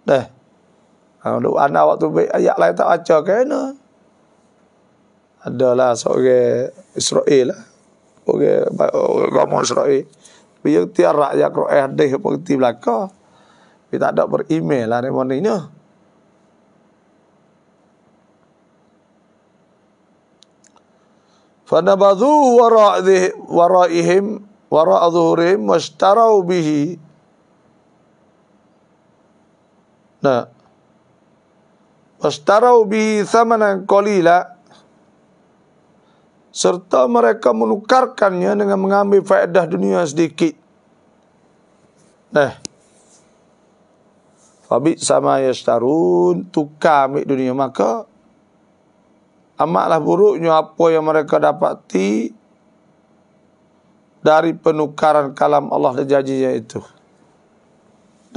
Dah. Ha, duk anak waktu baik ayat lain tak baca kena. Adalah seorang Israel lah. Orang agama Israel. Biar tiar rakyat kau hadis pun kerti belakang. Tapi ada beremail, lah ni mana Fa nabadhu wara'ihim wara azhuri mustarau bihi nah mashtarau bihi koli lah, serta mereka menukarkannya dengan mengambil faedah dunia sedikit nah tapi sama yastarun tukar ambil dunia maka amatlah buruknya apa yang mereka dapati dari penukaran kalam Allah terjadinya itu.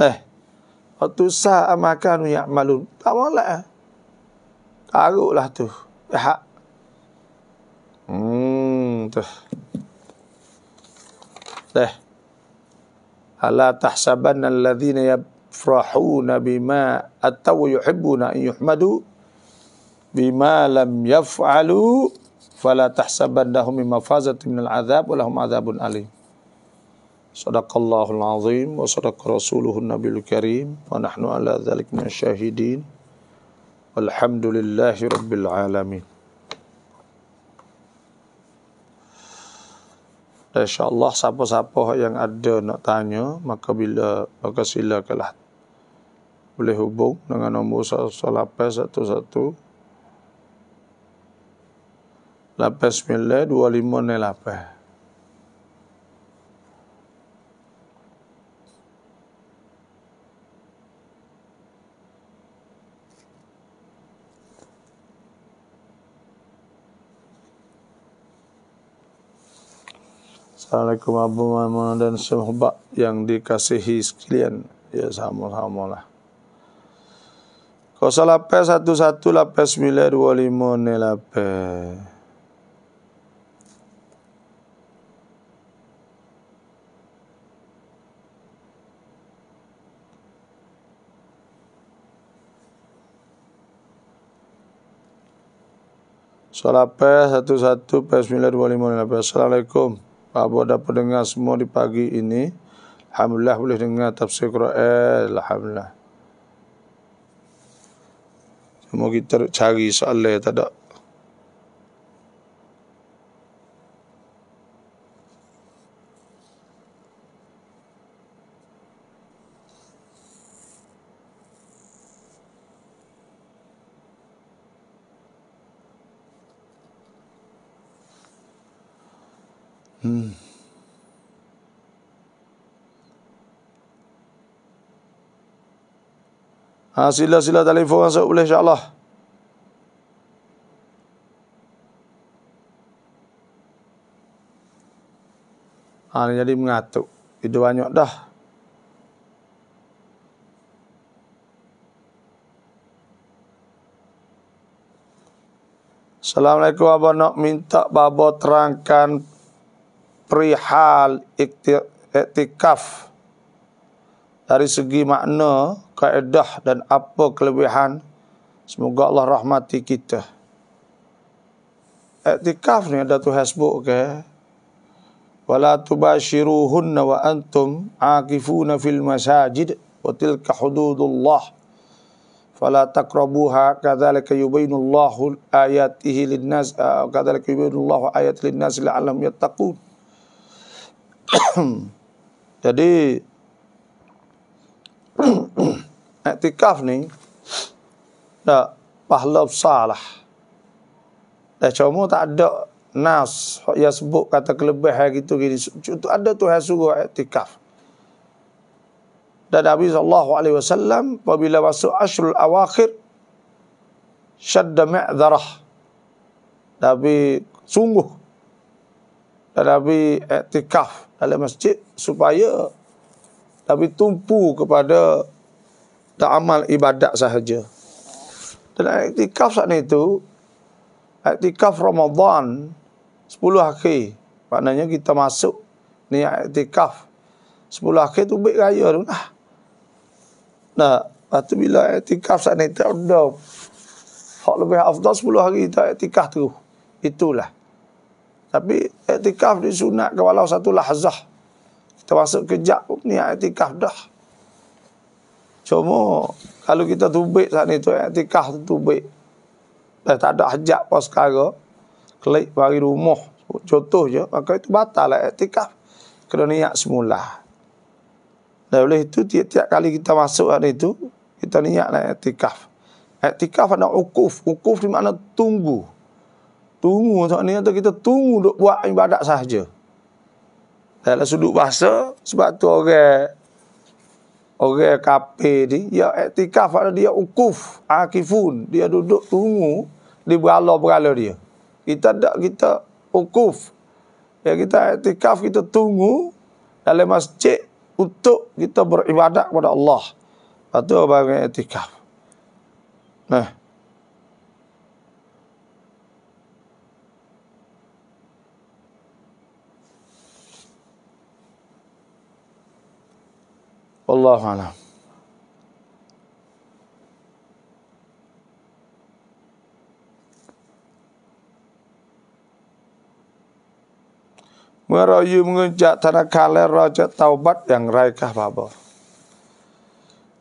Eh, waktu sah amakanu malu, Tak boleh. lah tu. Ya hak. Hmm, tu. Eh. Ala tahsabanna alladhina yafrahuna bima atau yuhibbuna an yuhmadu bima lam yaf'alu fala tahsabannahum min mafazati min al-adhab wa lahum adhabun alim. Sadaqallahul azim wa sadaqa rasuluhu nabiyul karim wa nahnu ala dhalik min syahidin. Walhamdulillahi rabbil alamin. InsyaAllah siapa-siapa yang ada nak tanya, maka bila, maka silakanlah. Boleh hubung dengan nombor 111 Lapas mila dua lima ni lapes. Assalamualaikum warahmatullahi wabarakatuh. dan semua yang dikasihi sekalian. Ya sama-sama lah. Kosa lapes satu-satu lapes mila dua lima ni lapes. Salah pes satu-satu pes miler boleh mula pes. Assalamualaikum. Abu dapat dengar semua di pagi ini. Alhamdulillah boleh dengar tafsir Quran. Alhamdulillah. Semua kita cari soalnya tak ada Ha, sila-sila telefon masuk boleh insyaAllah. Ha, jadi mengatuk. Itu banyak dah. Assalamualaikum Abang nak minta Baba terangkan perihal iktikaf dari segi makna kaedah dan apa kelebihan. Semoga Allah rahmati kita. Iktikaf ni ada tu Facebook ke. Wala tubashiruhunna wa antum aqifuna fil masajid wa tilka hududullah. Fala takrabuha kadhalika yubayinullahu ayatihi linnas ah, kadhalika yubayinullahu ayat linnas la'alam yattaqun. Jadi Iktikaf ni tak pahala besar lah. Dah cuma tak ada nas ya sebut kata kelebihan gitu gini. Itu ada tu yang suruh iktikaf. Dan Nabi sallallahu alaihi wasallam apabila masuk asyrul awakhir syadda ma'dharah. Nabi sungguh dan Nabi iktikaf dalam masjid supaya Nabi tumpu kepada tak amal ibadat sahaja. Dan iktikaf saat itu, iktikaf Ramadan 10 akhir. Maknanya kita masuk ni iktikaf 10 akhir tu baik raya tu lah. Nah, waktu bila iktikaf saat ni tak ada hak lebih afdal 10 hari tak iktikaf tu. Itulah. Tapi iktikaf disunatkan walau satu lahzah. Kita masuk kejap pun ni iktikaf dah. Cuma kalau kita tubik saat ni tu etikah eh, tu tubik. Dah tak ada hajat pas sekarang. Kelik bagi rumah. Contoh je. Maka itu batal lah etikah. Eh, Kena niat semula. Dan oleh itu tiap-tiap kali kita masuk hari itu. Kita niat lah etikah. Eh, etikah ada ukuf. Ukuf di mana tunggu. Tunggu sebab ni kita tunggu duk buat ibadat sahaja. Dalam sudut bahasa sebab tu orang okay orang kafir ni ya ada dia ukuf akifun dia duduk tunggu di berala-berala dia kita tak kita ukuf ya kita etikaf kita tunggu dalam masjid untuk kita beribadat kepada Allah patu bagi etikaf. nah Allahu alam. เมื่อเรายืมเงินจากธนาคารแล้วเราจะเตาบัตรอย่างไรครับบอก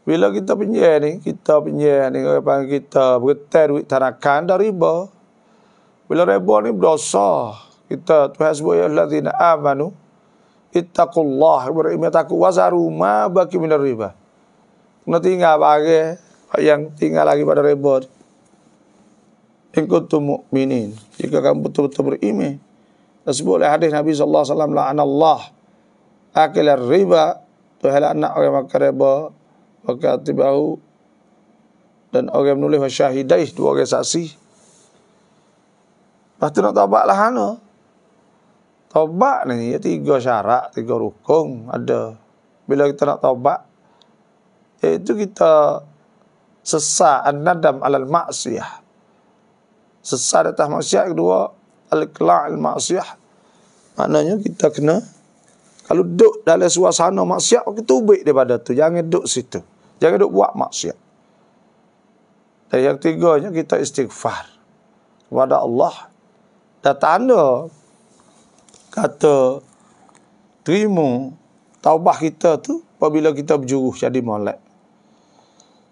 วิลากิตาเป็นแย่นี่กิตาเป็นแย่นี่ก็ไปกิตาบุตรวิธนาคารดริบอวิลาเรบอนี่บดอซอกิตาทุกเฮสบุยอัลลอฮีนอามานุ ittaqullah berima takut wazaru ma baki min riba kena tinggal bagi yang tinggal lagi pada riba ikut mukminin jika kamu betul-betul beriman tersebut oleh hadis Nabi sallallahu alaihi wasallam la'an Allah akil riba tu hal anak orang makan riba berkati bahu dan orang menulis syahidai dua orang saksi pasti nak tabaklah anak Taubat ni ya tiga syarat, tiga rukun ada. Bila kita nak taubat, itu kita sesat an-nadam alal maksiyah. Sesat atas maksiyah kedua, al-kla' al-maksiyah. Maknanya kita kena kalau duduk dalam suasana maksiat, kita ubik daripada tu. Jangan duduk situ. Jangan duduk buat maksiat. Dan yang tiganya, kita istighfar kepada Allah. Dan tanda kata terima taubah kita tu apabila kita berjuruh jadi molek.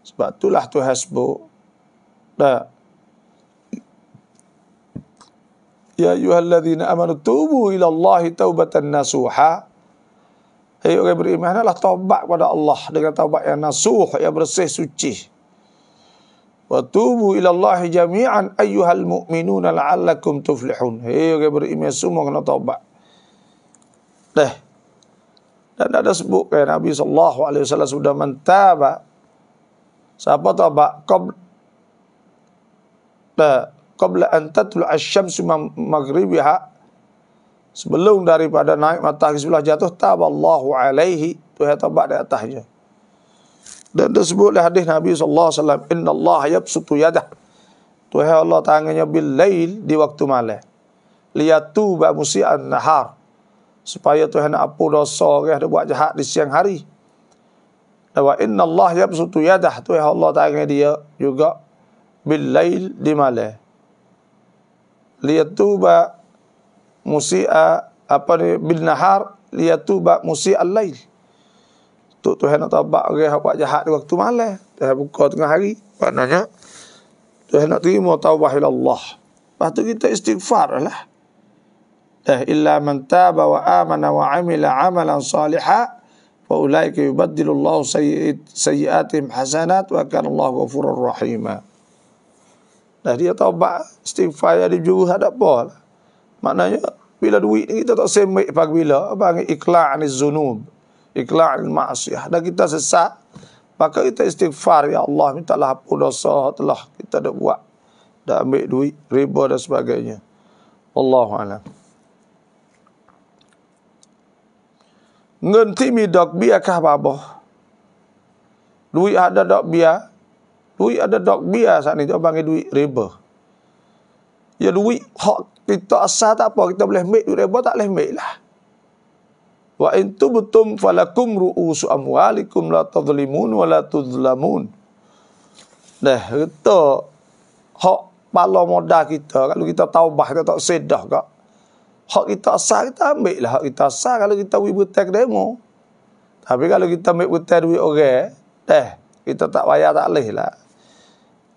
Sebab itulah tu hasbuk. Tak. Ya ayuhalladzina amanu tubu ila Allah taubatan nasuha. Hai orang beriman adalah taubat kepada Allah dengan taubat yang nasuh yang bersih suci. Wa tubu ila Allah jami'an ayyuhal mu'minuna la'allakum tuflihun. Hai orang beriman semua kena taubat. Dah. Dan ada sebut kan Nabi sallallahu alaihi wasallam sudah mentaba. Siapa taba qab ta qabla an tatlu asy-syamsu maghribiha sebelum daripada naik matahari sebelah jatuh taballahu alaihi tu ya taba di atasnya. Dan tersebut oleh hadis Nabi sallallahu alaihi wasallam innallaha yabsutu yadah. Tuhan Allah tangannya bil lail di waktu malam. Liyatuba musian nahar supaya Tuhan nak apa dosa ke dia buat jahat di siang hari. Wa inna Allah yabsutu yadah tu ya Allah tanya dia juga bil lail di malam. Liyatuba musia apa ni bil nahar liyatuba musia al lail. Tu Tuhan nak tobat ke buat jahat di waktu malam. Tuhan buka tengah hari. Maknanya Tuhan nak terima taubah ila Allah. Lepas tu kita istighfar lah eh, illa man taba wa amana wa amila amalan saliha fa ulaika yubaddilu Allahu sayyi'atihim hasanat wa kana Allahu ghafurur rahim. Dah dia taubat istighfar dia berjuru hadap apa? Lah. Maknanya bila duit ni kita tak sembik pagi bila apa ikhlas ni zunub ikhlas al ma'siyah dah kita sesat maka kita istighfar ya Allah minta lah apa dosa telah kita dah buat dah ambil duit riba dan sebagainya Allahu a'lam เงินที่มีดอกเบี้ยค่าบาบอดุยอาดดอกเบี้ยดุยอาดดอกเบี้ยสักนิดเอาบางไอ้ดุยเรเบอร์ยาดุยหอกติดต่อซาตาปอกตับเลห์เมย์ดุยเรเบอร์ตับเลห์เมย์ละว่าอินทุบตุมฟะละคุมรูอุสอัมวาลิคุมลาตัดลิมุนวะลาตุดลามุนเนี่ยคือตัวหอกปาลโลมอดากิตเตอร์ก็ลูกิตเตอร์ตาวบะก็ตัวเซดดะก็ hak kita asal kita ambil lah hak kita asal kalau kita buat butai ke demo tapi kalau kita ambil butai duit orang deh kita tak bayar tak leh lah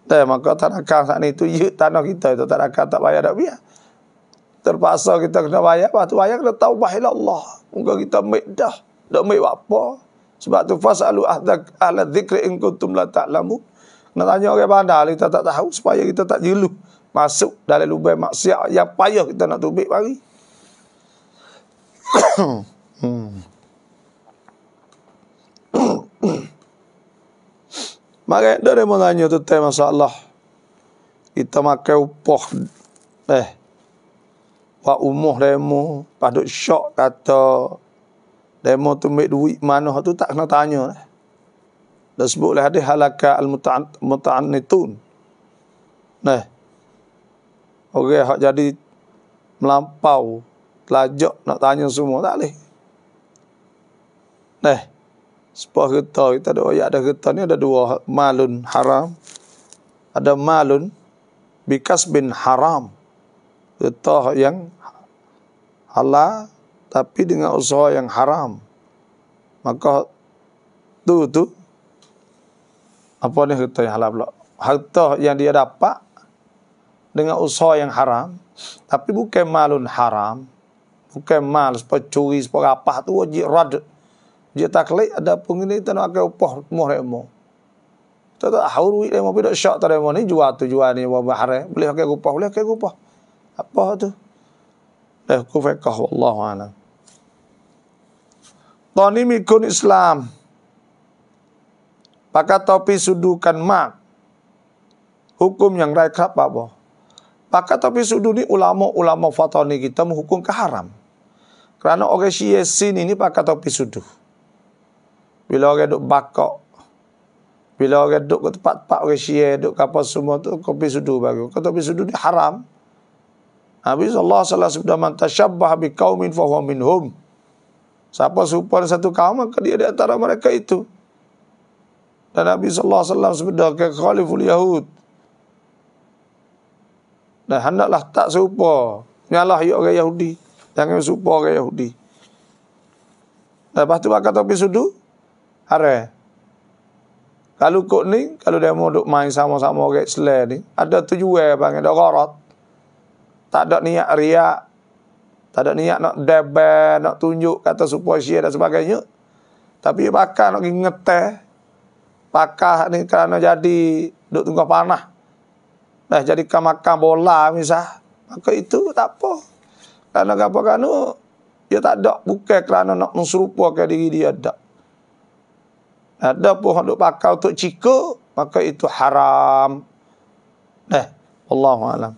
deh maka tanahkan saat ni tu ya tanah kita itu tanahkan tak bayar tak biar terpaksa kita kena bayar lepas tu bayar kena taubah ila Allah mungkin kita ambil dah tak ambil apa sebab tu fasalu ahdak ala zikri in kuntum la ta'lamu nak tanya orang bandar kita tak tahu supaya kita tak jeluh masuk dalam lubang maksiat yang payah kita nak tubik mari. Maka dari menanya itu tema masalah kita makai upoh eh pak umuh demo paduk syok kata demo tu ambil duit mana tu tak kena tanya eh. dah sebut lah hadis halaka al muta'annitun nah orang okay, hak jadi melampau pelajak nak tanya semua tak leh. Neh. Sebuah kereta kita ada ayat ada kereta ni ada dua malun haram. Ada malun bikas bin haram. Kereta yang halal tapi dengan usaha yang haram. Maka tu tu apa ni harta yang halal pula? Harta yang dia dapat dengan usaha yang haram tapi bukan malun haram bukan mal sepo curi sepo rapah tu wajib rad ji taklik ada pengini tu nak pakai upah mu remo tu tak haur wi remo bidak syak tu remo ni jual tu jual ni wabah hare boleh pakai upah boleh pakai upah apa tu eh ku fekah wallahu ana tani mikun islam Pakai topi sudukan mak hukum yang raikah apa? Pakai topi sudu ni ulama-ulama Fatoni kita menghukum ke kerana orang syia sin ini pakai topi sudu. Bila orang duduk bakok. Bila orang duduk ke tempat-tempat orang syia. Duduk ke apa semua tu. Kopi sudu bagi. Kau topi sudu ni haram. Habis Allah SWT sebutkan. Man tashabbah bi kaumin fahuwa minhum. Siapa serupa satu kaum. Maka dia di antara mereka itu. Dan Nabi SAW sebeda ke khaliful Yahud. Dan hendaklah tak serupa. Nyalah ya orang Yahudi. Jangan supa orang Yahudi. Lepas tu pakai topi sudu. Are. Kalau kok ni, kalau dia mau duk main sama-sama orang Islam ni, ada tujuan bang, ada korot. Tak ada niat riak. Tak ada niat nak debel, nak tunjuk kata supaya syia dan sebagainya. Tapi pakai nak ngeteh. pakai ni kerana jadi duk tunggu panah. Dah jadi makan bola misah. Maka itu tak apa. Karena apa kanu dia tak ada bukan kerana nak menserupakan diri dia tak. Ada pun hendak pakai untuk ciko maka itu haram. Eh, Allah alam.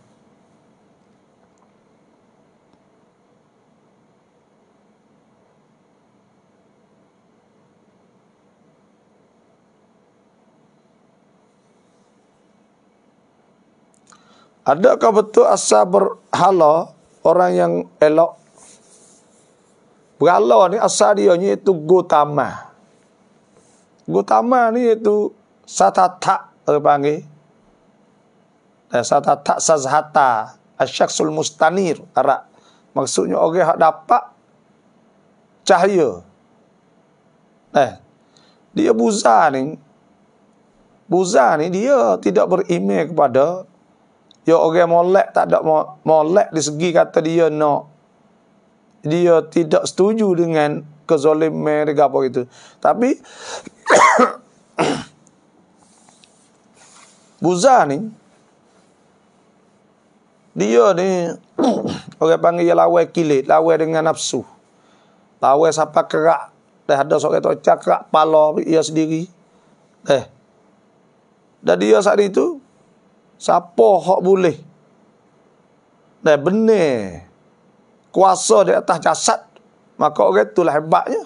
Adakah betul asal berhala orang yang elok. Beralau ni asadionya itu Gautama. Gautama ni itu satata terpanggil. Dan satata sazhata. Asyaksul mustanir. Arak. Maksudnya orang okay, yang dapat cahaya. Eh, dia buza ni. Buza ni dia tidak berimeh kepada Ya orang molek tak ada molek di segi kata dia no, dia tidak setuju dengan kezalim mereka apa itu. Tapi Buza ni dia ni orang panggil lawe kilit, lawe dengan nafsu. Lawe siapa kerak dah ada sok itu cakak palo ia sendiri. Eh. Dan dia saat itu Siapa hak boleh? Dan benar. Kuasa di atas jasad. Maka orang okay, itulah hebatnya.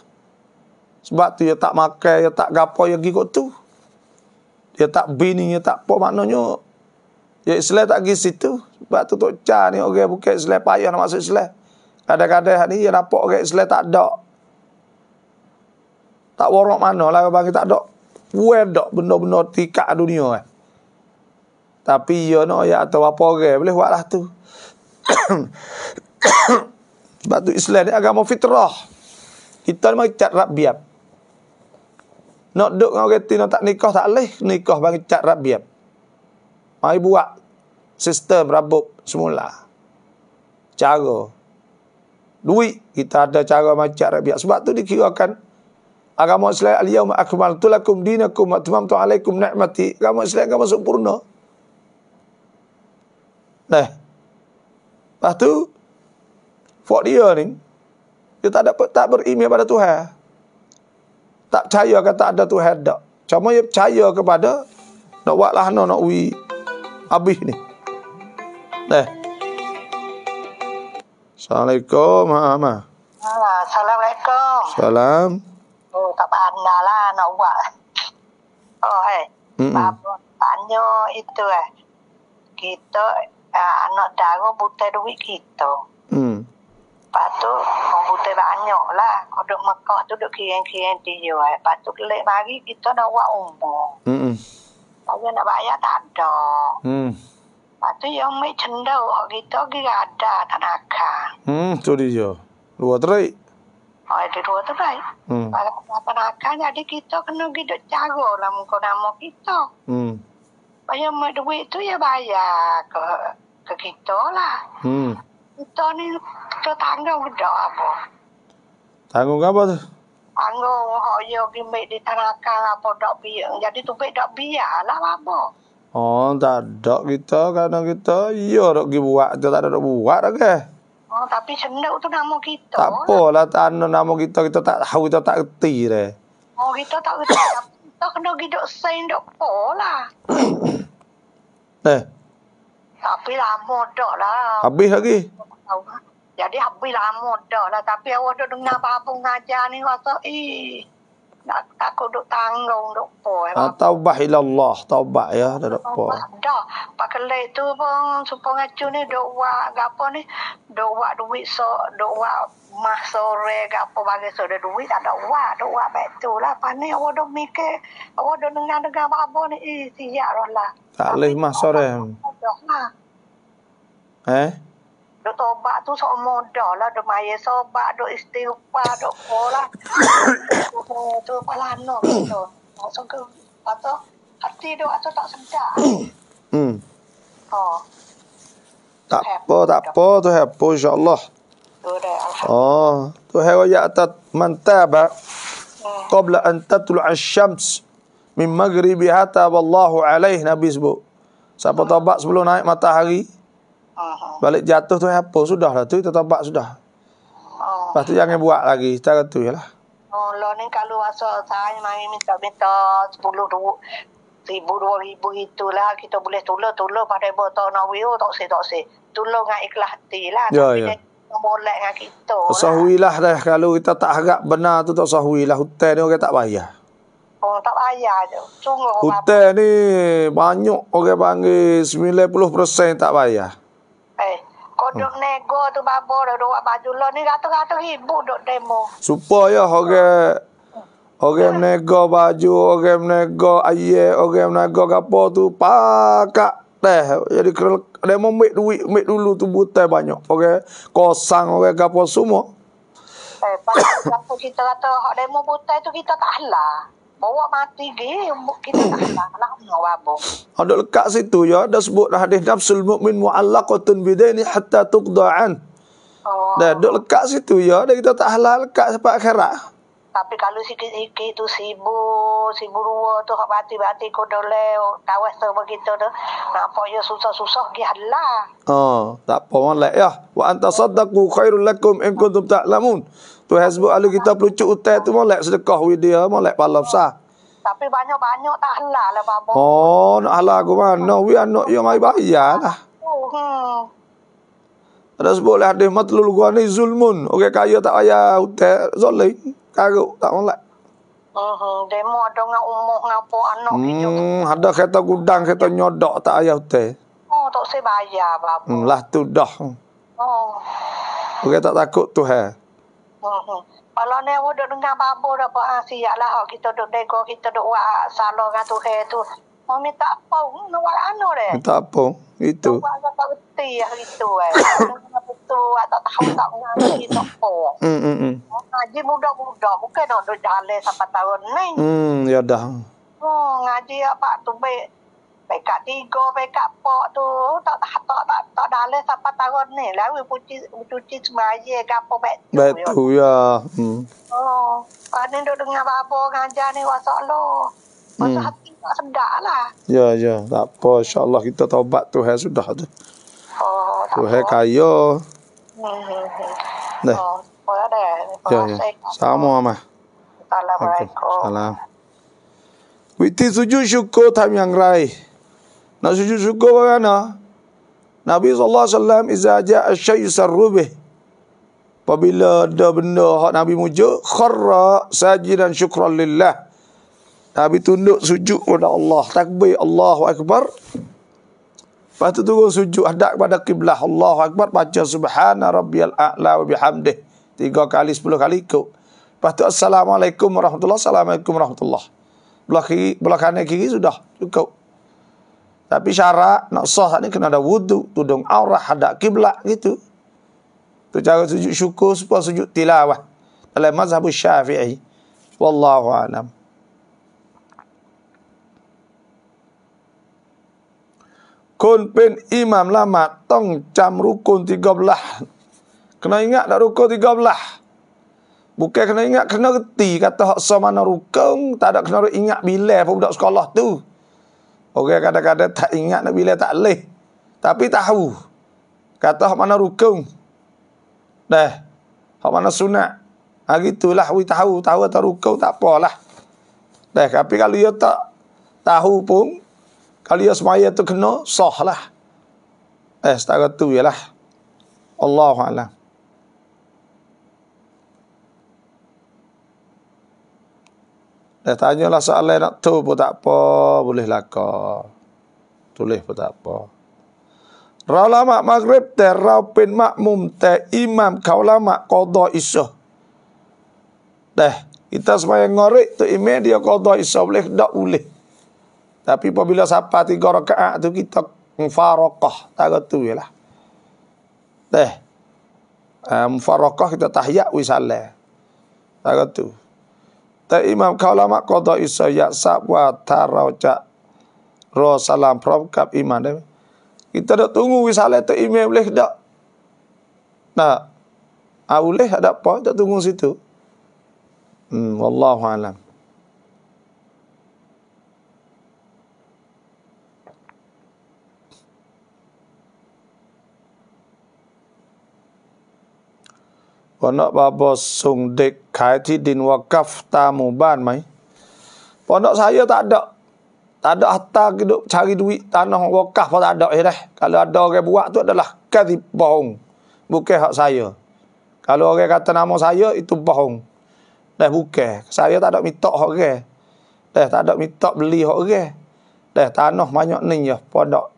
Sebab tu dia tak makan, dia tak gapo, dia pergi kot tu. Dia tak bini, dia tak apa. Maknanya, dia Islam tak pergi situ. Sebab tu Tok Chah ni orang yang bukan Islam, payah nak masuk Islam. Kadang-kadang ni dia nampak orang okay, tak ada. Tak warok mana lah orang panggil tak ada. Wedok benda-benda tikat dunia eh tapi yo no ya atau apa orang boleh buatlah tu sebab tu Islam ni agama fitrah kita memang cat rabiat nak duduk dengan orang tina tak nikah tak boleh nikah bagi cat rabiat mari buat sistem rabuk semula cara duit kita ada cara macam rabiat sebab tu dikirakan agama Islam al-yawma akmaltu lakum dinakum wa atmamtu alaikum agama Islam agama sempurna Nah. Lepas tu, Fuad dia ni, dia tak, dapat tak beriman pada Tuhan. Tak percaya kata ada Tuhan tak. Cuma dia percaya kepada, nak buat lah nak, nak ui, habis ni. Nah. Assalamualaikum, Mama. Ma. Assalamualaikum. Salam. Oh, tak pandai lah nak buat. Oh, hei. Mm Tanya itu eh. Kita uh, anak dara buta duit kita. Hmm. Lepas tu, orang buta banyak lah. Kau duduk Mekah tu duduk kirim-kirim dia. Lepas tu, kelek mari kita dah buat umur. Hmm. Kalau nak bayar tak ada. Hmm. Lepas tu, yang ambil cendau kita pergi ada tanaka. Hmm, tu dia. Luar terik. Oh, itu dua tu baik. Hmm. Kalau penakar, jadi kita kena pergi duduk cara lah muka nama kita. Hmm. Ya mak duit tu ya bayar ke ke kita lah. Hmm. Kita ni ke tangga udah apa? Tanggung apa tu? Tanggung hak yo ya gimik di tanakan lah, apa dak biang. Jadi tu bek dak biarlah apa. Oh, tak ada kita kerana kita iya dok gi buat kita tak ada dok buat dah Oh, tapi cendek tu nama kita. Tak lah. apalah tanah nama kita kita tak tahu kita tak reti deh. Oh, kita tak reti. kita kena gi sen sign dok polah. Eh. Tapi lama dah lah. Habis lagi. Jadi habis lama dah lah. Tapi awak dah dengar apa-apa mengajar ni. Rasa, eh nak tak kau duk tanggung duk po ya eh, ah, taubah ila Allah taubah ya dak duk po dah pakai tu pun supo ngacu ni duk wa gapo ni duk wa duit so duk wa mah sore gapo bagi so duk duit ada wa duk wa baik tu lah pane awak duk mikir awak duk dengar dengar babo ni eh siap lah tak leh mah sore eh Dok tobat tu sok moda lah dok maya sobat dok istighfar dok pola. tu pelano tu. Masuk ke atau hati dok atau tak senja. hmm. Oh. Tak apa, tak apa tu hepo insyaallah. Oh, tu hero ya atat mantab. Hmm. Qabla an tatlu asy-syams min hata. Wallahu alaih nabi sebut. Siapa hmm. tobat sebelum naik matahari? Balik jatuh tu apa? lah tu kita tobat sudah. Oh. Pastu jangan buat lagi cara tu oh, lah. Oh, lo ni kalau masuk saya mai minta minta 10 du ribu dua ribu itulah kita boleh tolong tolong pada botol nawi tu tak sih tak sih tolong ngah ikhlas ti lah. Ya ya. Boleh ngah kita. Sahwi lah dah kalau kita tak harap benar tu tak sahwi lah hutan ni orang tak bayar. Oh, tak bayar je. Cuma Hotel ni banyak orang panggil 90% tak bayar. Oh, Kodok hmm. nego tu babo dah dua baju lo lah. ni rata-rata ribu dok demo. Supo ya hoge Orang menego hmm. baju, orang nego ayye, orang nego gapo tu pakak teh. Jadi dia mau ambil duit, ambil dulu tu butai banyak. Okey. kosong orang gapo semua. Eh, pasal kita kata hak demo butai tu kita tak halah. Bawa mati ke, kita tak halang dengan wabah. Ada lekat situ ya, ada sebut hadis nafsul mu'min mu'allakotun bidaini hatta tuqda'an. Oh. Dah Ada lekat situ ya, dah kita tak halal lekat sebab akhirat. Tapi kalau sikit-sikit tu sibuk, sibuk dua tu hak bati-bati kau dah leo, tawas tu begitu tu. Apa ya susah-susah ke halal. Oh, tak apa malak ya. Wa anta saddaku khairul lakum in kuntum ta'lamun. Tu sebut alu kita perlu cuk utai tu molek sedekah with dia, molek pala besar. Tapi banyak-banyak tak halah lah babo. Oh, nak halah aku mana? We are not yang mari bayar lah. Oh, hmm. Ada sebut lah hadis matlul gua ni zulmun. Orang okay, kaya tak bayar utai, zolim. Karuk tak molek. Mm-hmm. Uh-huh, Demo ada dengan umuk dengan apa anak hmm, dia. Ada kereta gudang, kereta nyodok tak ayah hotel. Oh, tak saya bayar, Bapak. Hmm, lah tu dah. Oh. Okey, tak takut tu, hai. Hmm. Kalau ni awak duduk dengar apa-apa dah apa, ah, siap lah kita duduk dego, kita duduk buat salah dengan tu hair tu. Mau minta apa, nak buat anu dia. Minta apa, itu. Nak buat apa-apa ya, itu eh. Betul, ah, tak tahu tak mengalami itu apa. Hmm, hmm, hmm. Ngaji muda-muda, bukan nak duduk jalan sampai tahun ni. Hmm, ya dah. Hmm, ngaji apa tu baik backup tiga, backup pok tu. Tak tak tak tak, tak dalam siapa tahun ni. Lalu cuci, cuci semaya ke apa back tu. tu, ya. Hmm. Oh, kan ni dok dengan babo ngajar ni wasak lo. Masa hmm. hati tak sedak lah. Ya, ya. Tak apa. InsyaAllah kita taubat tu hai sudah tu. Oh, tak tu hai kaya. Hmm, hmm, hmm. Dah. Oh, lah ya, ya. Sama, Amah. Assalamualaikum. Okay. Salam. Witi sujud syukur tam yang rai. Nak sujud syukur kerana Nabi saw alaihi wasallam iza ja'a syai sarubih. Apabila ada benda hak Nabi muja, kharra sajidan syukran lillah. Nabi tunduk sujud kepada Allah. Takbir Allahu Akbar. Lepas tu turun sujud hadap kepada kiblah Allahu Akbar. Baca subhana rabbiyal a'la wa bihamdih. Tiga kali, sepuluh kali ikut. Lepas tu assalamualaikum warahmatullahi wabarakatuh. Assalamualaikum warahmatullahi wabarakatuh. Belah kanan kiri sudah cukup. Tapi syarat nak sah ni kena ada wudu, tudung aurah, hadak kiblat gitu. Tu cara sujud syukur supaya sujud tilawah. Dalam mazhab syafi'i. Wallahu alam. Kun pin imam lama tong cam rukun tiga belah. Kena ingat nak rukun tiga belah. Bukan kena ingat, kena reti. Kata hak sama rukun, tak ada kena ingat bila pun budak sekolah tu. Orang kadang-kadang tak ingat nak bila tak leh. Tapi tahu. Kata hak mana rukun. Dah. Hak mana sunat. Ha gitulah we tahu, tahu atau rukun tak apalah. Dah, tapi kalau dia tak tahu pun kalau dia semaya tu kena sah lah. Eh, setakat tu ialah. Allahu a'lam. Dah tanyalah soalan nak tu pun tak apa, boleh laka. Tulis pun tak apa. Rau lama maghrib te, rau pin makmum te, imam kau lama kodoh iso. Dah, kita semua yang ngorik tu ime dia kodoh iso boleh, tak boleh. Tapi apabila sapa tiga rakaat tu kita mufarokah, tak kata tu lah. Dah, eh, mufarokah kita tahyak wisalah. Tak kata tu. Imam kata sabwa prom kap iman. kita dah tunggu wisale tu imam boleh dak nah au ada apa dak tunggu situ hmm wallahu alam Kau nak bapa sung kaitidin wakaf tamu ban mai. Pondok saya tak ada. Tak ada harta hidup cari duit tanah wakaf pun tak ada. Eh, dah. Kalau ada orang buat tu adalah kadib bohong. Bukan hak saya. Kalau orang kata nama saya itu bohong. Dah bukan. Saya tak ada mitok hak orang. Dah tak ada mitok beli hak orang. Dah tanah banyak ni ya pondok.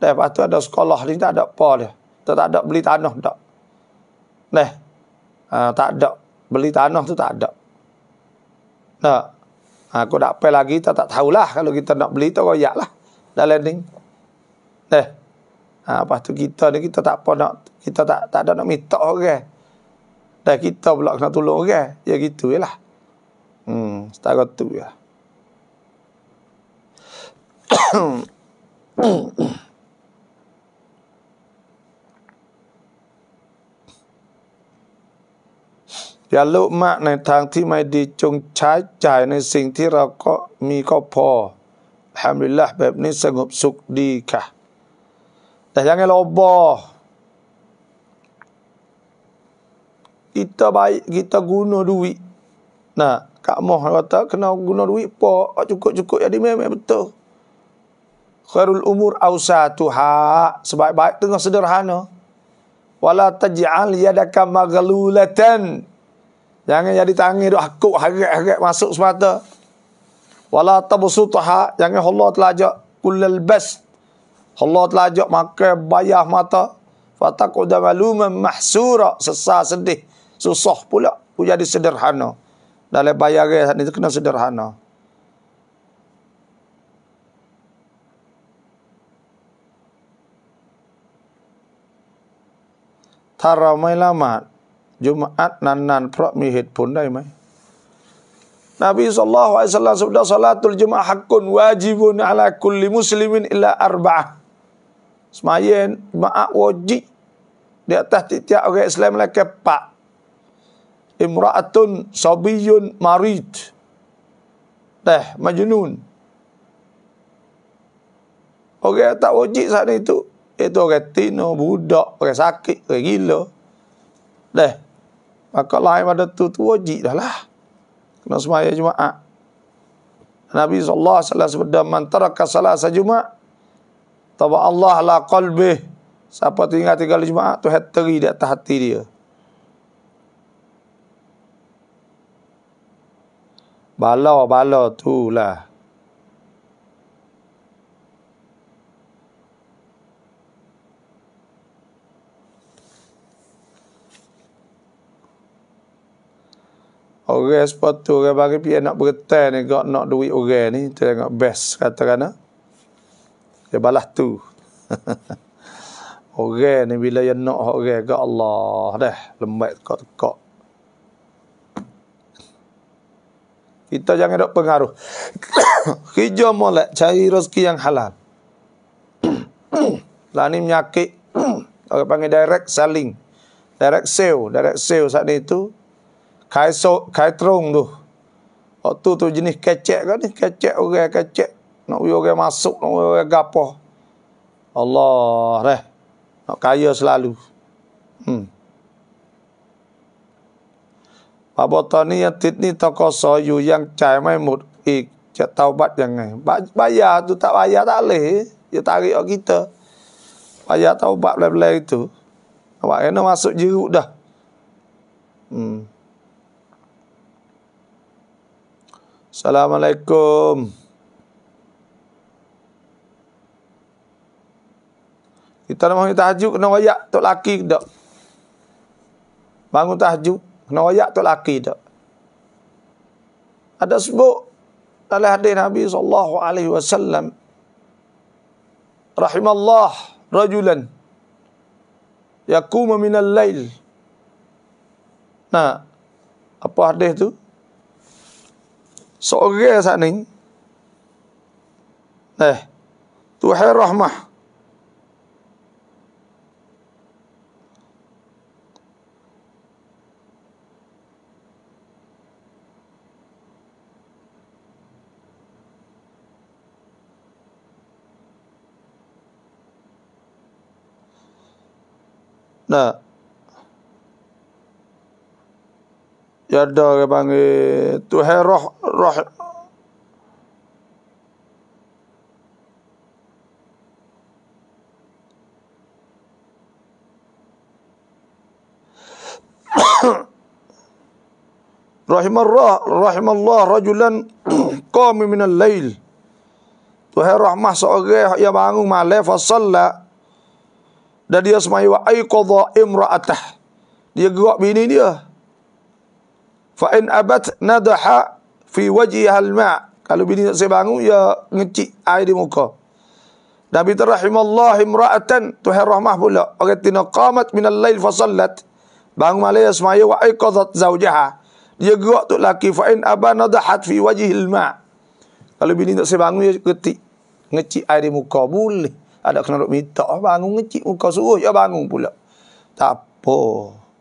Dah patu ada sekolah ni tak ada apa dia. Tak ada beli tanah tak. Dah. Uh, tak ada beli tanah tu tak ada. Nah, Aku tak apa lagi, tak tak tahulah kalau kita nak beli tu royak lah. Dah landing. Eh. Ha, lepas tu kita ni kita tak apa nak kita tak tak ada nak minta orang. Okay? Dah kita pula kena tolong orang. Okay? Ya gitu je lah. Hmm, setara tu ya. Lah. อย่าโลภมากในทางที่ไม่ดีจงใช้จ่ายในสิ่งที่เราก็มีก็พอทำดีละแบบนี้สงบสุขดีค่ะแต่ยังไงเราบอกิตาไปกิตากุนอดุวินะกะมอหวัตะกนากุนอดุวิพอจุกจุกอย่าดีแม่แม่เป็นตัวขรุลอุมูรอาสาตุฮะสบายๆตึงสุดรหานะวลาตจิอัลยาดะกามะกลูเลตัน Jangan jadi tangi duk akuk harap-harap masuk semata. Wala tabsutha, jangan Allah telajak kullal bas. Allah telajak makan bayah mata. Fataqud maluman mahsura, sesah sedih. Susah pula pun jadi sederhana. Dalam bayar ni kena sederhana. Tara mai lamat. จุมอัตนานๆเพราะมีเหตุผลได้ไหมนบีสุลลัลฮุอะลัยฮิสซาลาสุบดะสลาตุลจุมอะฮักกุนวาจิบุนอะลาคุลลิมุสลิมินอิลาอัรบะห์สมัยนี้มาอ้วนจีเดี๋ยวตัดทิ้งจากอัสลามแล้วก็ปะอิมราตุนซอบิยุนมารีดเดะมาจุนูนโอเคตัดวจีสานี้ทุ itu orang tino, budak, orang sakit, orang gila. Dah maka lain pada tu tu wajib dah lah. Kena semaya Jumaat. Nabi sallallahu alaihi wasallam sabda man taraka salasa Jumaat taba Allah la qalbi. Siapa tinggal tiga kali Jumaat tu hati di atas hati dia. Bala bala tu lah. Orang sepatu orang bagi pi nak bertai ni gak nak duit orang ni tengok best kata kana. Ah. Dia balas tu. orang ni bila yang nak orang gak Allah dah lembek kok kok. Kita jangan dok pengaruh. Kerja molek cari rezeki yang halal. lah ni menyakit orang panggil direct selling. Direct sale, direct sale saat ni tu kaiso kaitrong tu. Waktu tu jenis kecek kan ni, kecek orang kecek. Nak uyu orang masuk, nak uyu orang gapo. Allah reh. Nak kaya selalu. Hmm. Babo tani yang tit ni toko soyu yang cai mai mut ik eh, cak taubat yang ngai. Ba bayar tu tak bayar tak leh. Dia tarik orang kita. Bayar taubat bla-bla itu. Awak kena masuk jeruk dah. Hmm. Assalamualaikum. Kita nak bangun tahajud kena wayak tok laki dak? Bangun tahajud kena wayak tok laki dak? Ada sebut dalam hadis Nabi sallallahu alaihi wasallam rahimallah rajulan yaqumu min al-lail. Nah, apa hadis tu? Seorang saat ni Eh Tuhai rahmah Nah Ya ada orang panggil Tuhan roh roh Rahimallah rahimallah rajulan qami min al-lail Tuhan rahmah seorang yang bangun malam fa salla dan dia semai wa ayqadha imra'atah dia gerak bini dia Fa in abat nadaha fi wajhiha al-ma'. Kalau bini tak saya bangun ya ngecik air di muka. Nabi terahimallah imra'atan tuhan rahmah pula. Okay, tina qamat minal lail fasallat. Bangun malaya semaya wa iqadat zawjaha. Dia gerak tu laki fa'in abana dahat fi wajih ilma' Kalau bini tak saya bangun, dia ya ketik. Ngecik air di muka. Boleh. Ada kena duk minta. Ah, bangun ngecik muka. Suruh ya bangun pula. Tak apa.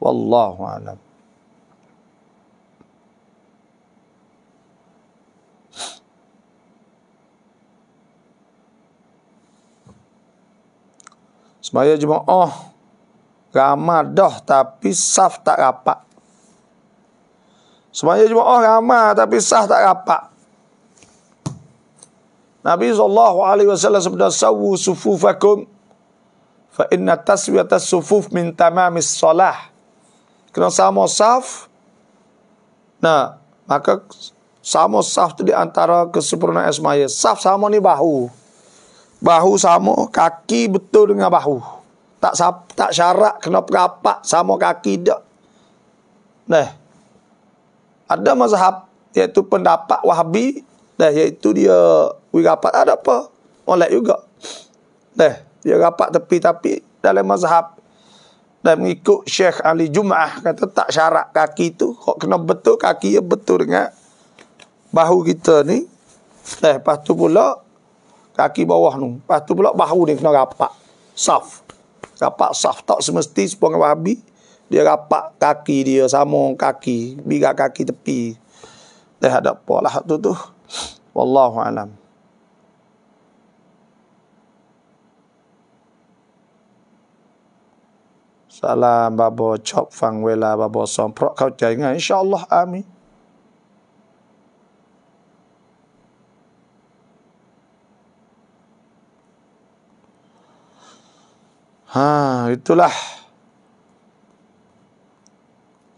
Wallahu'alam. Semaya jemaah. Oh, ramah dah tapi saf tak rapat. Semaya oh, ramah tapi sah tak rapat. Nabi sallallahu alaihi wasallam sabda sawu sufufakum fa inna taswiyat as-sufuf min tamamis salah. Kalau sama saf. Nah, maka sama saf tu di antara kesempurnaan semaya. Saf sama ni bahu. Bahu sama, kaki betul dengan bahu. Tak tak syarat kena perapak sama kaki tak. Nah. Ada mazhab iaitu pendapat Wahabi, Dah iaitu dia we rapat ada apa? Molek juga. Nah, dia rapat tepi tapi dalam mazhab dan mengikut Syekh Ali Jumaah kata tak syarat kaki tu kok kena betul kaki ya betul dengan bahu kita ni. Nah, lepas tu pula kaki bawah tu. Lepas tu pula bahu dia kena rapat. Saf. Rapat saf. Tak semesti sepuluh wahabi. Dia rapat kaki dia sama kaki. bila kaki tepi. Dah ada apa lah tu tu. Wallahu alam. Salam babo chop fang wela babo somprok kau jangan insyaallah amin Ha, itulah.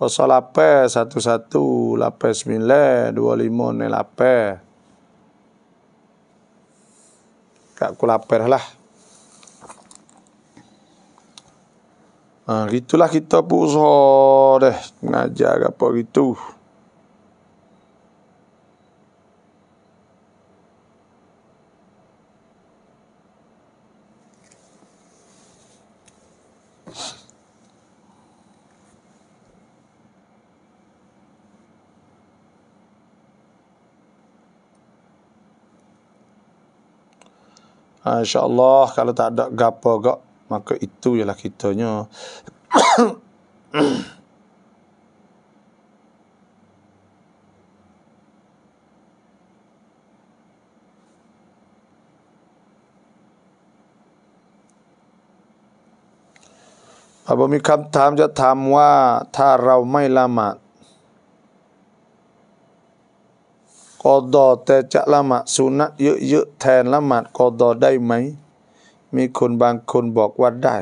Pasal lapai satu-satu, lape semile, dua lima ni lapai. Kak aku lapai lah. Ha, itulah kita pun usaha dah. apa gitu. Ha, InsyaAllah kalau tak ada gapa kok, maka itu ialah kitanya. Abang mikam tam jat tam wa ta rau mai lamat sunat lama กอดอแต่จะละหมาดสุนัตเยอะๆแทนละหมาดกอดอได้ไหมมีคนบางคนบอกว่าได้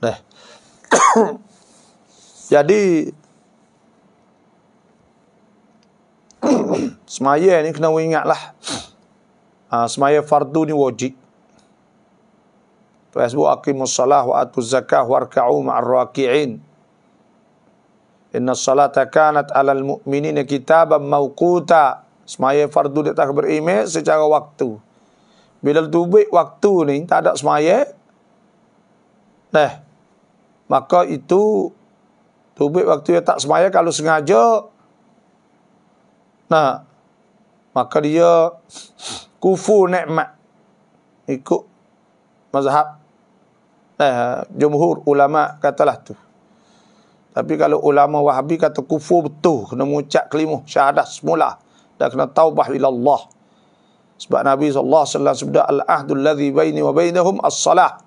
เด้ jadi semaya ni kena ingat lah uh, semaya fardu ni wajib Tuhan sebut akimus salah wa atu zakah warka'u ma'ar-raki'in Inna salata kanat alal mu'minina kitabam mawkuta. Semaya fardu dia tak berime secara waktu. Bila tubik waktu ni, tak ada semaya. Nah, maka itu tubik waktu dia tak semaya kalau sengaja. Nah, maka dia kufur nikmat. Ikut mazhab. Nah, jumhur ulama katalah tu. Tapi kalau ulama wahabi kata kufur betul. Kena mengucap kelimah syahadah semula. Dan kena taubah ila Allah. Sebab Nabi SAW sebeda al-ahdu alladhi baini wa bainahum as-salah.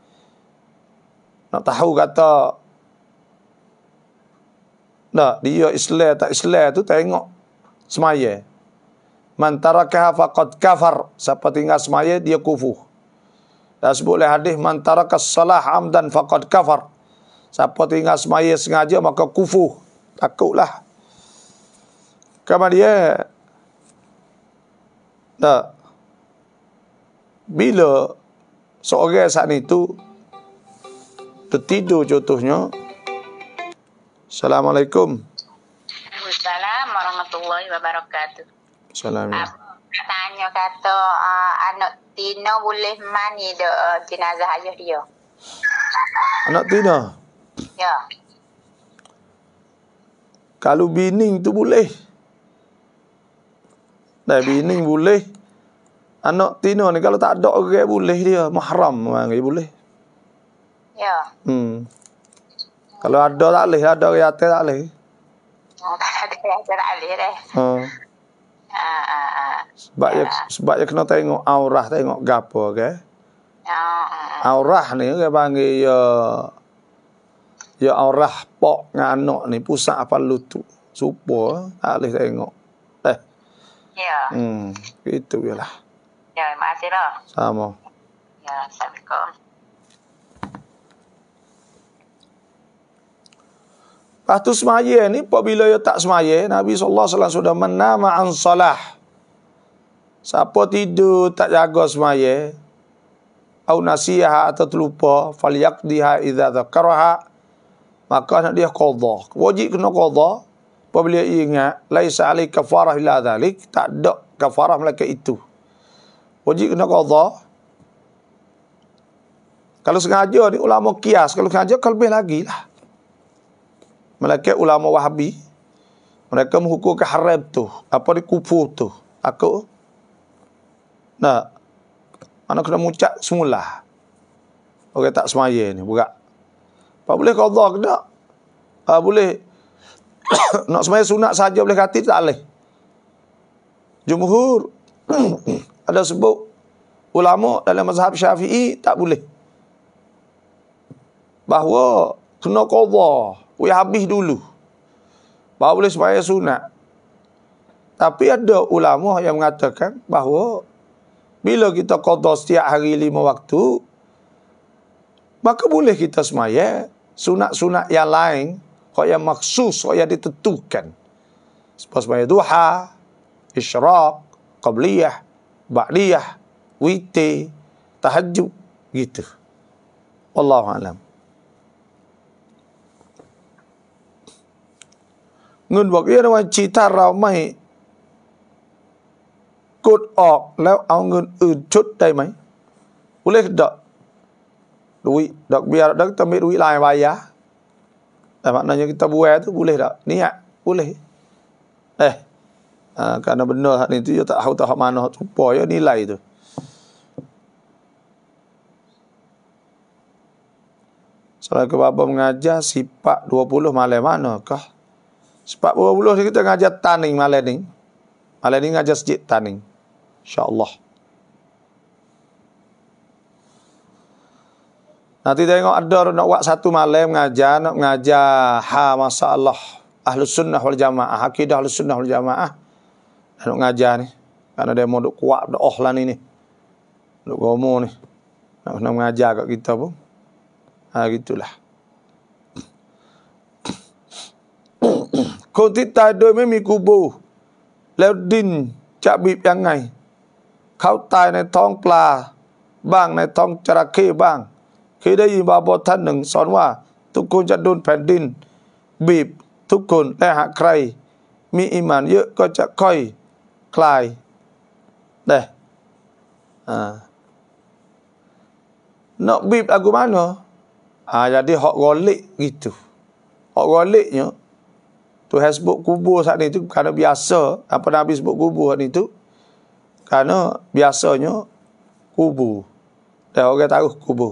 Nak tahu kata. Nah, dia Islam tak Islam tu tengok semaya. Mantara tarakaha faqad kafar. Siapa tinggal semaya dia kufur. Dan sebut hadis Mantara tarakas salah amdan faqad kafar. Siapa tinggal semaya sengaja maka kufuh. Takutlah. Kemudian dia. Tak. Bila seorang saat itu tertidur contohnya. Assalamualaikum. Assalamualaikum warahmatullahi wabarakatuh. Assalamualaikum. Tanya kata uh, anak Tina boleh mani dek uh, jenazah ayah dia. Anak Tina? Ya. Kalau bining tu boleh. Dah bining boleh. Anak tina ni kalau tak ada orang boleh dia mahram mai boleh. Ya. Hmm. hmm. Kalau ada tak boleh, ada orang yatim tak boleh. Oh, tak ada hmm. ha, ha, ha. yang Sebab dia kena tengok aurah, tengok gapo, okay? Ya, aurah ni, dia panggil uh, dia arah pak nganok ni pusat apa lutu. Supo alih tengok. Eh. Ya. Hmm, itu je lah. Ya, masih lah. Sama. Ya, sama. Lepas tu semaya ni, apabila dia tak semaya, Nabi SAW sudah menama ansalah. Siapa tidur tak jaga semaya, au nasiha atau terlupa, fal yakdiha idha zakaraha, maka anak dia qadha wajib kena qadha apabila ingat laisa alai kafarah illa zalik tak ada kafarah melaka itu wajib kena qadha kalau sengaja ni ulama kias kalau sengaja kalau lebih lagi lah mereka ulama wahabi mereka menghukum ke haram tu apa ni kufur tu aku nak mana kena mucak semula orang okay, tak semaya ni bukan Pak boleh qada ke tak? Ha, boleh. Nak semaya sunat saja boleh kata tak boleh. Jumhur ada sebut ulama dalam mazhab Syafi'i tak boleh. Bahawa kena qada, we habis dulu. Baru boleh semaya sunat. Tapi ada ulama yang mengatakan bahawa bila kita qada setiap hari lima waktu, maka boleh kita semayat sunat-sunat yang lain kau yang maksus kau yang ditentukan seperti sembahyang duha isyraq qabliyah ba'liyah witi tahajud gitu wallahu alam ngun bok ye rawan ci ta raw mai กดออกแล้วเอาเงินอื่นชุดได้ไหมอุเลกดอก duit dak biar dak kita ambil duit lain bayar eh, maknanya kita buat tu boleh tak niat boleh eh uh, kerana benar hak ni tu ya tak tahu tak mana supaya ya nilai tu Salah ke bapa mengajar sifat 20 malam mana kah? Sifat 20 ni kita mengajar tanning malam ni. Malam ni mengajar sejik tanning. InsyaAllah. Nanti tengok ada nak buat satu malam ngajar, nak ngajar ha masallah ahlus sunnah wal jamaah, akidah ahlus sunnah wal jamaah. Nak ngajar ni. Karena dia mau kuat doh ohlan ini, nak Duk gomo ni. Nak nak mengajar kat kita pun. Ha gitulah. Kunti tadu memi kubu. Lew din cak bib yang ngai. Kau tai ne tong pla bang ne tong cerake bang. คือได้ยินบาบท่านหนึ่งสอนว่าทุกคนจะโดนแผ่นดินบีบทุกคนและหากใครมีอิมานเยอะก็จะค่อยคลายได้อ่านอกบีบอากูมานเหรออ่าจะได้หอกอลิกิตุหอกอลิกเนาะตัวเฮสบุกกูบูสักนี้ตุกันเบียสเซอร์อ่ะพอนับเฮสบุกกูบูสักนี้ตุกันเนาะเบียสเซอร์เนาะกูบูแต่เขาแกตากูบู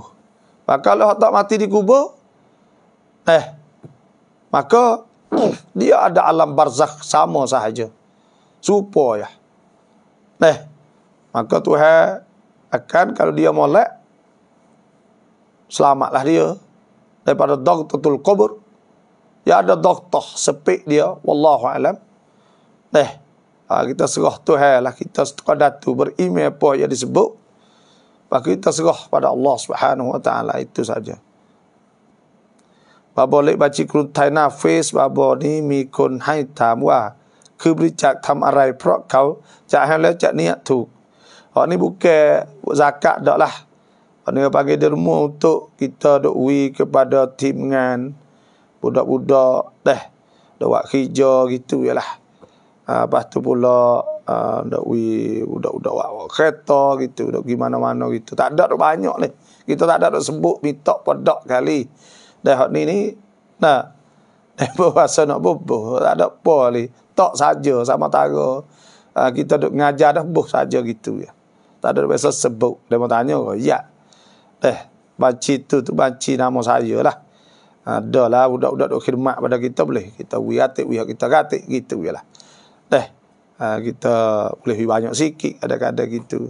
Maka ha, kalau tak mati di kubur, eh, maka dia ada alam barzakh sama sahaja. supo ya, Eh, maka Tuhan akan kalau dia molek, selamatlah dia daripada doktatul kubur. Ya ada doktor sepik dia, wallahu alam. Eh, ha, kita serah Tuhan lah, kita setelah datu berimeh apa yang disebut. Maka kita serah pada Allah Subhanahu Wa Taala itu saja. Ba boleh baca kru na face ba bapa ni mikun hai tam wa คือบริจาคทำอะไรเพราะเขาจะให้แล้วจะเนี่ยถูกอันนี้บุกแก่ zakat lah. ni bagi dermo untuk kita dok wi kepada tim ngan budak-budak deh dok wak hijau gitu ya lah apa ah, tu pula ndak ah, wi udak-udak awak kereta gitu, ndak gimana-mana gitu. Tak ada banyak leh. Kita tak ada nak sebut mitok pedok kali. Dah hot ni ni nah. Dah berasa nak bubuh, tak ada apa ni. Tok saja sama tara. Uh, kita dok ngajar dah bubuh saja gitu ya. Tak ada biasa sebut. Dia mau tanya ke? Oh, ya. Eh, baci tu tu baci nama saya lah. Adalah ah, budak-budak dok khidmat pada kita boleh. Kita wiatik, wiatik kita ratik gitu ya lah ha, kita boleh lebih banyak sikit kadang-kadang gitu.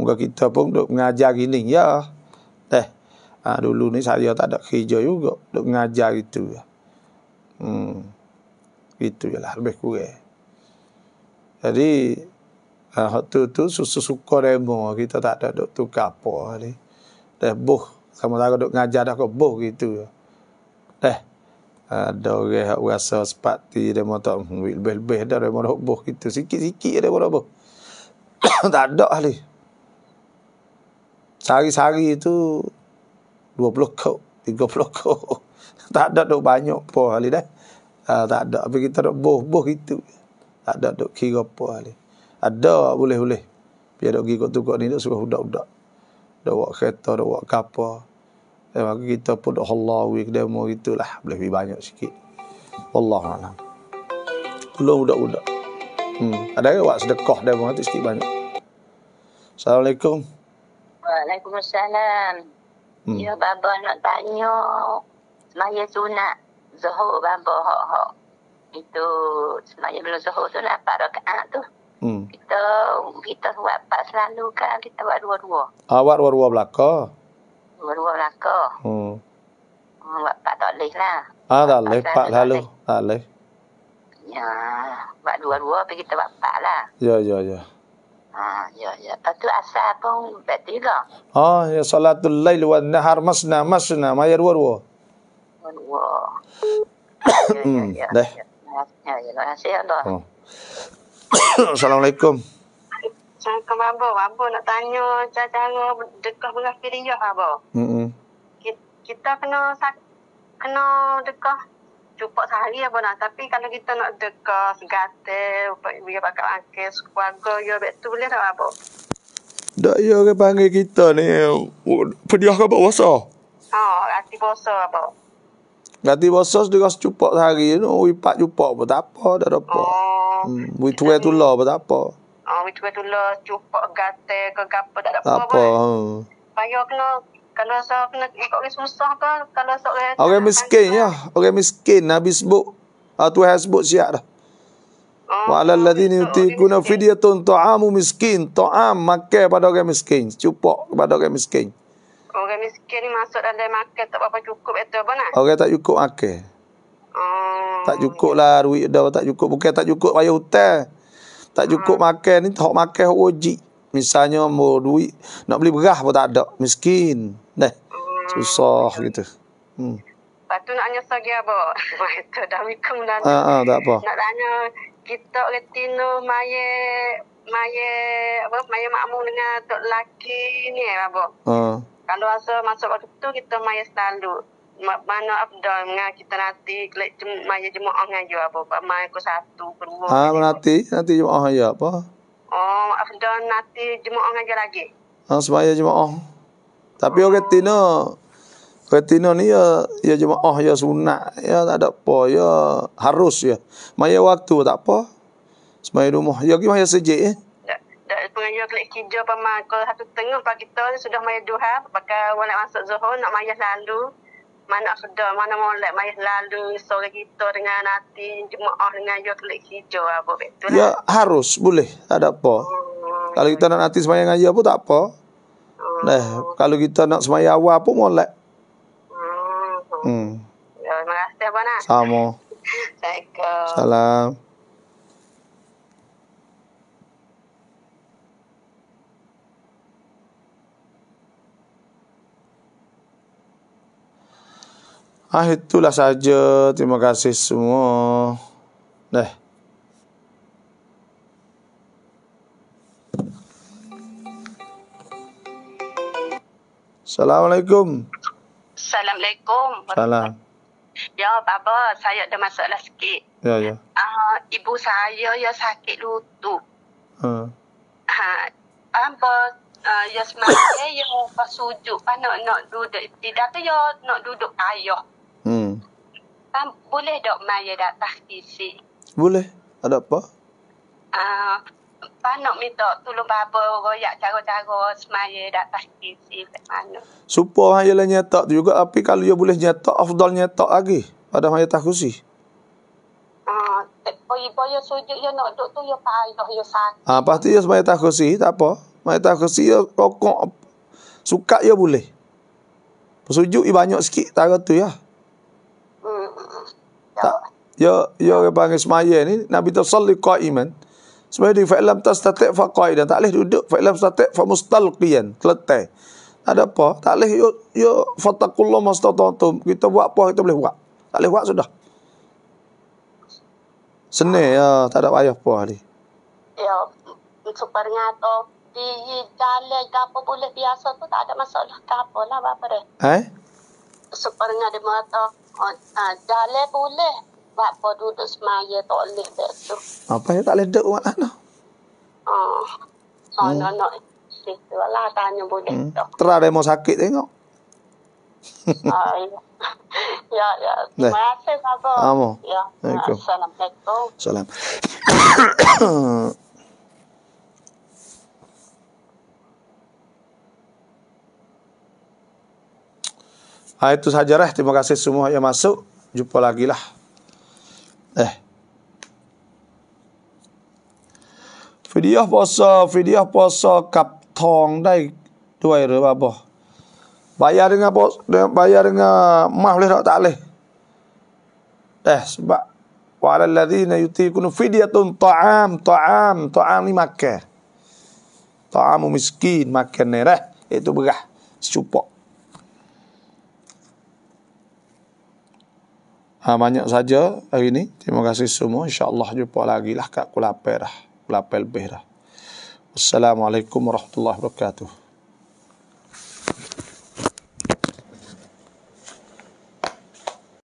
Muka kita pun duk mengajar gini. Ya, teh, ha, ah, dulu ni saya tak ada kerja juga duk mengajar gitu. Hmm, gitu je lah, lebih kurang. Jadi, ha, ah, tu tu susu suka demo kita tak ada duk tukar apa ni. Teh, boh. sama-sama duk mengajar dah kok buh gitu. Teh, ada orang yang rasa sepati dia mahu tak ambil lebih-lebih dah dia mahu roboh kita sikit-sikit dia mahu roboh tak ada ahli sehari-sehari tu 20 kau 30 kau tak ada duk banyak pun ahli dah ha, tak ada tapi kita duk boh-boh gitu tak ada duk kira apa ahli ada boleh-boleh biar duk pergi kot tukar ni duk suruh udak-udak duk buat kereta duk buat kapal Eh, maka kita pun dah Allah wi kedai mau gitulah lebih banyak sikit. Wallahu a'lam. Kalau budak-budak. Hmm, ada ke buat sedekah dah mau sikit banyak. Assalamualaikum. Waalaikumsalam. Hmm. Ya baba nak tanya. Semaya sunat Zuhur baba hok hok. Itu semaya belum Zuhur tu lah para rakaat tu. Hmm. Kita kita buat pas selalu kan kita buat dua-dua. Awak ah, dua-dua belaka berdua belaka. Oh. Hmm. Hmm, pak tak boleh lah. Ah, tak boleh. Pak lalu. Tak boleh. Ya, buat dua-dua pergi kita buat pak lah. Ya, ya, ya. Ah, ya, ya. Lepas asal pun bertiga. Oh, ah, ya salatul lail wa nahar masna masna. Maya dua-dua. Dua-dua. Ya, ya, ya. Dah. Ya, ya. ya. Terima kasih, Allah. Oh. Assalamualaikum. Sangka mabo, mabo nak tanya cara-cara dekah beras piringah apa. Hmm. Ya, kita kena sak, kena dekah cupak sehari apa nak. Tapi kalau kita nak dekah segate, biar pakai angke, suwago, yo ya, betul boleh tak apa? Dak yo ya, ke panggil kita ni, oh, pediah ke bawah sah? Oh, ganti bosos apa? Ganti bosos dia rasa cupak sehari ni, no, oh, wipak cupak pun tak apa, tak ada apa. Oh, hmm. tu lah pun tak apa. Oh, Ah uh, macam tu lah cupak gate ke gapo tak ada apa. Apa? Kan? Payo kena kalau saya kena ikut orang susah ke kalau saya orang miskin ya. Orang miskin Nabi sebut ah, uh, has sebut siap dah. Oh, Wa ala alladhina yutiquna fidyatun ta'amu miskin ta'am makan pada orang miskin cupok kepada orang miskin orang miskin ni masuk dalam makan tak apa cukup itu apa nak orang tak cukup makan oh, tak cukup lah duit dah tak cukup bukan tak cukup bayar hutang tak cukup ha. makan ni hok makan hok wajib misalnya mau duit nak beli beras pun tak ada miskin deh susah hmm. gitu hmm Patu nak nyasa dia apa? Itu dah mikum dah. Ha ah, tak apa. Nak tanya kita retino maye maye apa maye makmu dengan tok laki ni eh, apa? Ah. Ha. Kalau asa masuk waktu kita maye selalu mana abdul ngah kita nanti lek maya jemaah ah ngah yo apa mai ko satu kedua ah nanti nanti jemaah ah ya apa oh abdul nanti jemaah ngah lagi ah ha, sebaya jemaah tapi oh. ketino ketino ni ya ya jemaah ya sunnah ya tak ada po ya harus ya maya waktu tak po? sebaya rumah ya ki maya sejik tak eh. dak pengajian klik kerja pama ko satu tengah pagi tu sudah maya duha pakai wala masuk zohor nak maya lalu mana kedua mana mau mai lalu sore kita dengan nanti jemaah dengan yo kelik hijau apa lah, betul lah. ya lah. harus boleh tak ada apa hmm. kalau kita nak nanti semaya ngaji apa tak apa hmm. nah kalau kita nak semaya awal apa mau lek hmm. hmm. Ya, terima kasih, Abang. Sama. Assalamualaikum. Salam. Ah itulah saja. Terima kasih semua. Dah. Assalamualaikum. Assalamualaikum. Salam. Ya, Baba, saya ada masalah sikit. Ya, ya. Uh, ibu saya ya sakit lutut. Hmm. Ha. Ha, ha ya semalam ya pas sujud pas nak nak duduk. Tidak tu ya nak duduk ayah. Um, boleh dok Maya dah taksi si? Boleh. Ada apa? Uh, ah, Pak nak minta tolong babo royak cara-cara semaya dah taksi si mana. Supo Maya lah nyetak tu juga. Tapi kalau dia boleh nyetak, afdal nyetak lagi. Pada Maya taksi si. Ah, boleh boleh sujud yo ya nak dok tu yo ya pai dok yo ya sak. Ah pasti yo semaya tak apa. Semaya tak kusi yo rokok suka yo boleh. Bersujud i banyak sikit tak tu ya. Ah. Tak. Ya, ya orang panggil semaya ni Nabi tu salli qaiman. Semaya di fa'lam tastati' fa qaidan. Tak leh duduk fa'lam tastati' fa mustalqiyan. Kletai. Ada apa? Tak leh yo yo fattaqullah mastata'tum. Kita buat apa kita boleh buat. Tak leh buat sudah. Seni ya, tak ada payah apa hari. Ya, super ngato di jalan ke apa boleh biasa tu tak ada masalah ke apa lah apa dah. Eh? Super ngato di dalam boleh buat produk semaya tak boleh dek tu. Apa yang tak boleh dek buat anak? Oh, no, no, no. lah tanya boleh hmm. Terlalu mau sakit tengok. Ah, ya. ya, ya. Terima kasih, Pak. Amo. Ya. Assalamualaikum. Assalamualaikum. Ha, itu sahaja lah. Terima kasih semua yang masuk. Jumpa lagi lah. Eh. Video poso, video poso, kap tong dai dua ira babo. Bayar dengan bos, bayar dengan mah boleh tak boleh. Eh sebab wala alladhina yutikun fidyatun ta'am ta'am ta'am ni makan. Ta'amu miskin makan ni eh? Itu berah. Secupak. Ha, banyak saja hari ini. Terima kasih semua. InsyaAllah jumpa lagi lah kat Kulapai kulapel lah. Kulapai lebih dah. Assalamualaikum warahmatullahi wabarakatuh.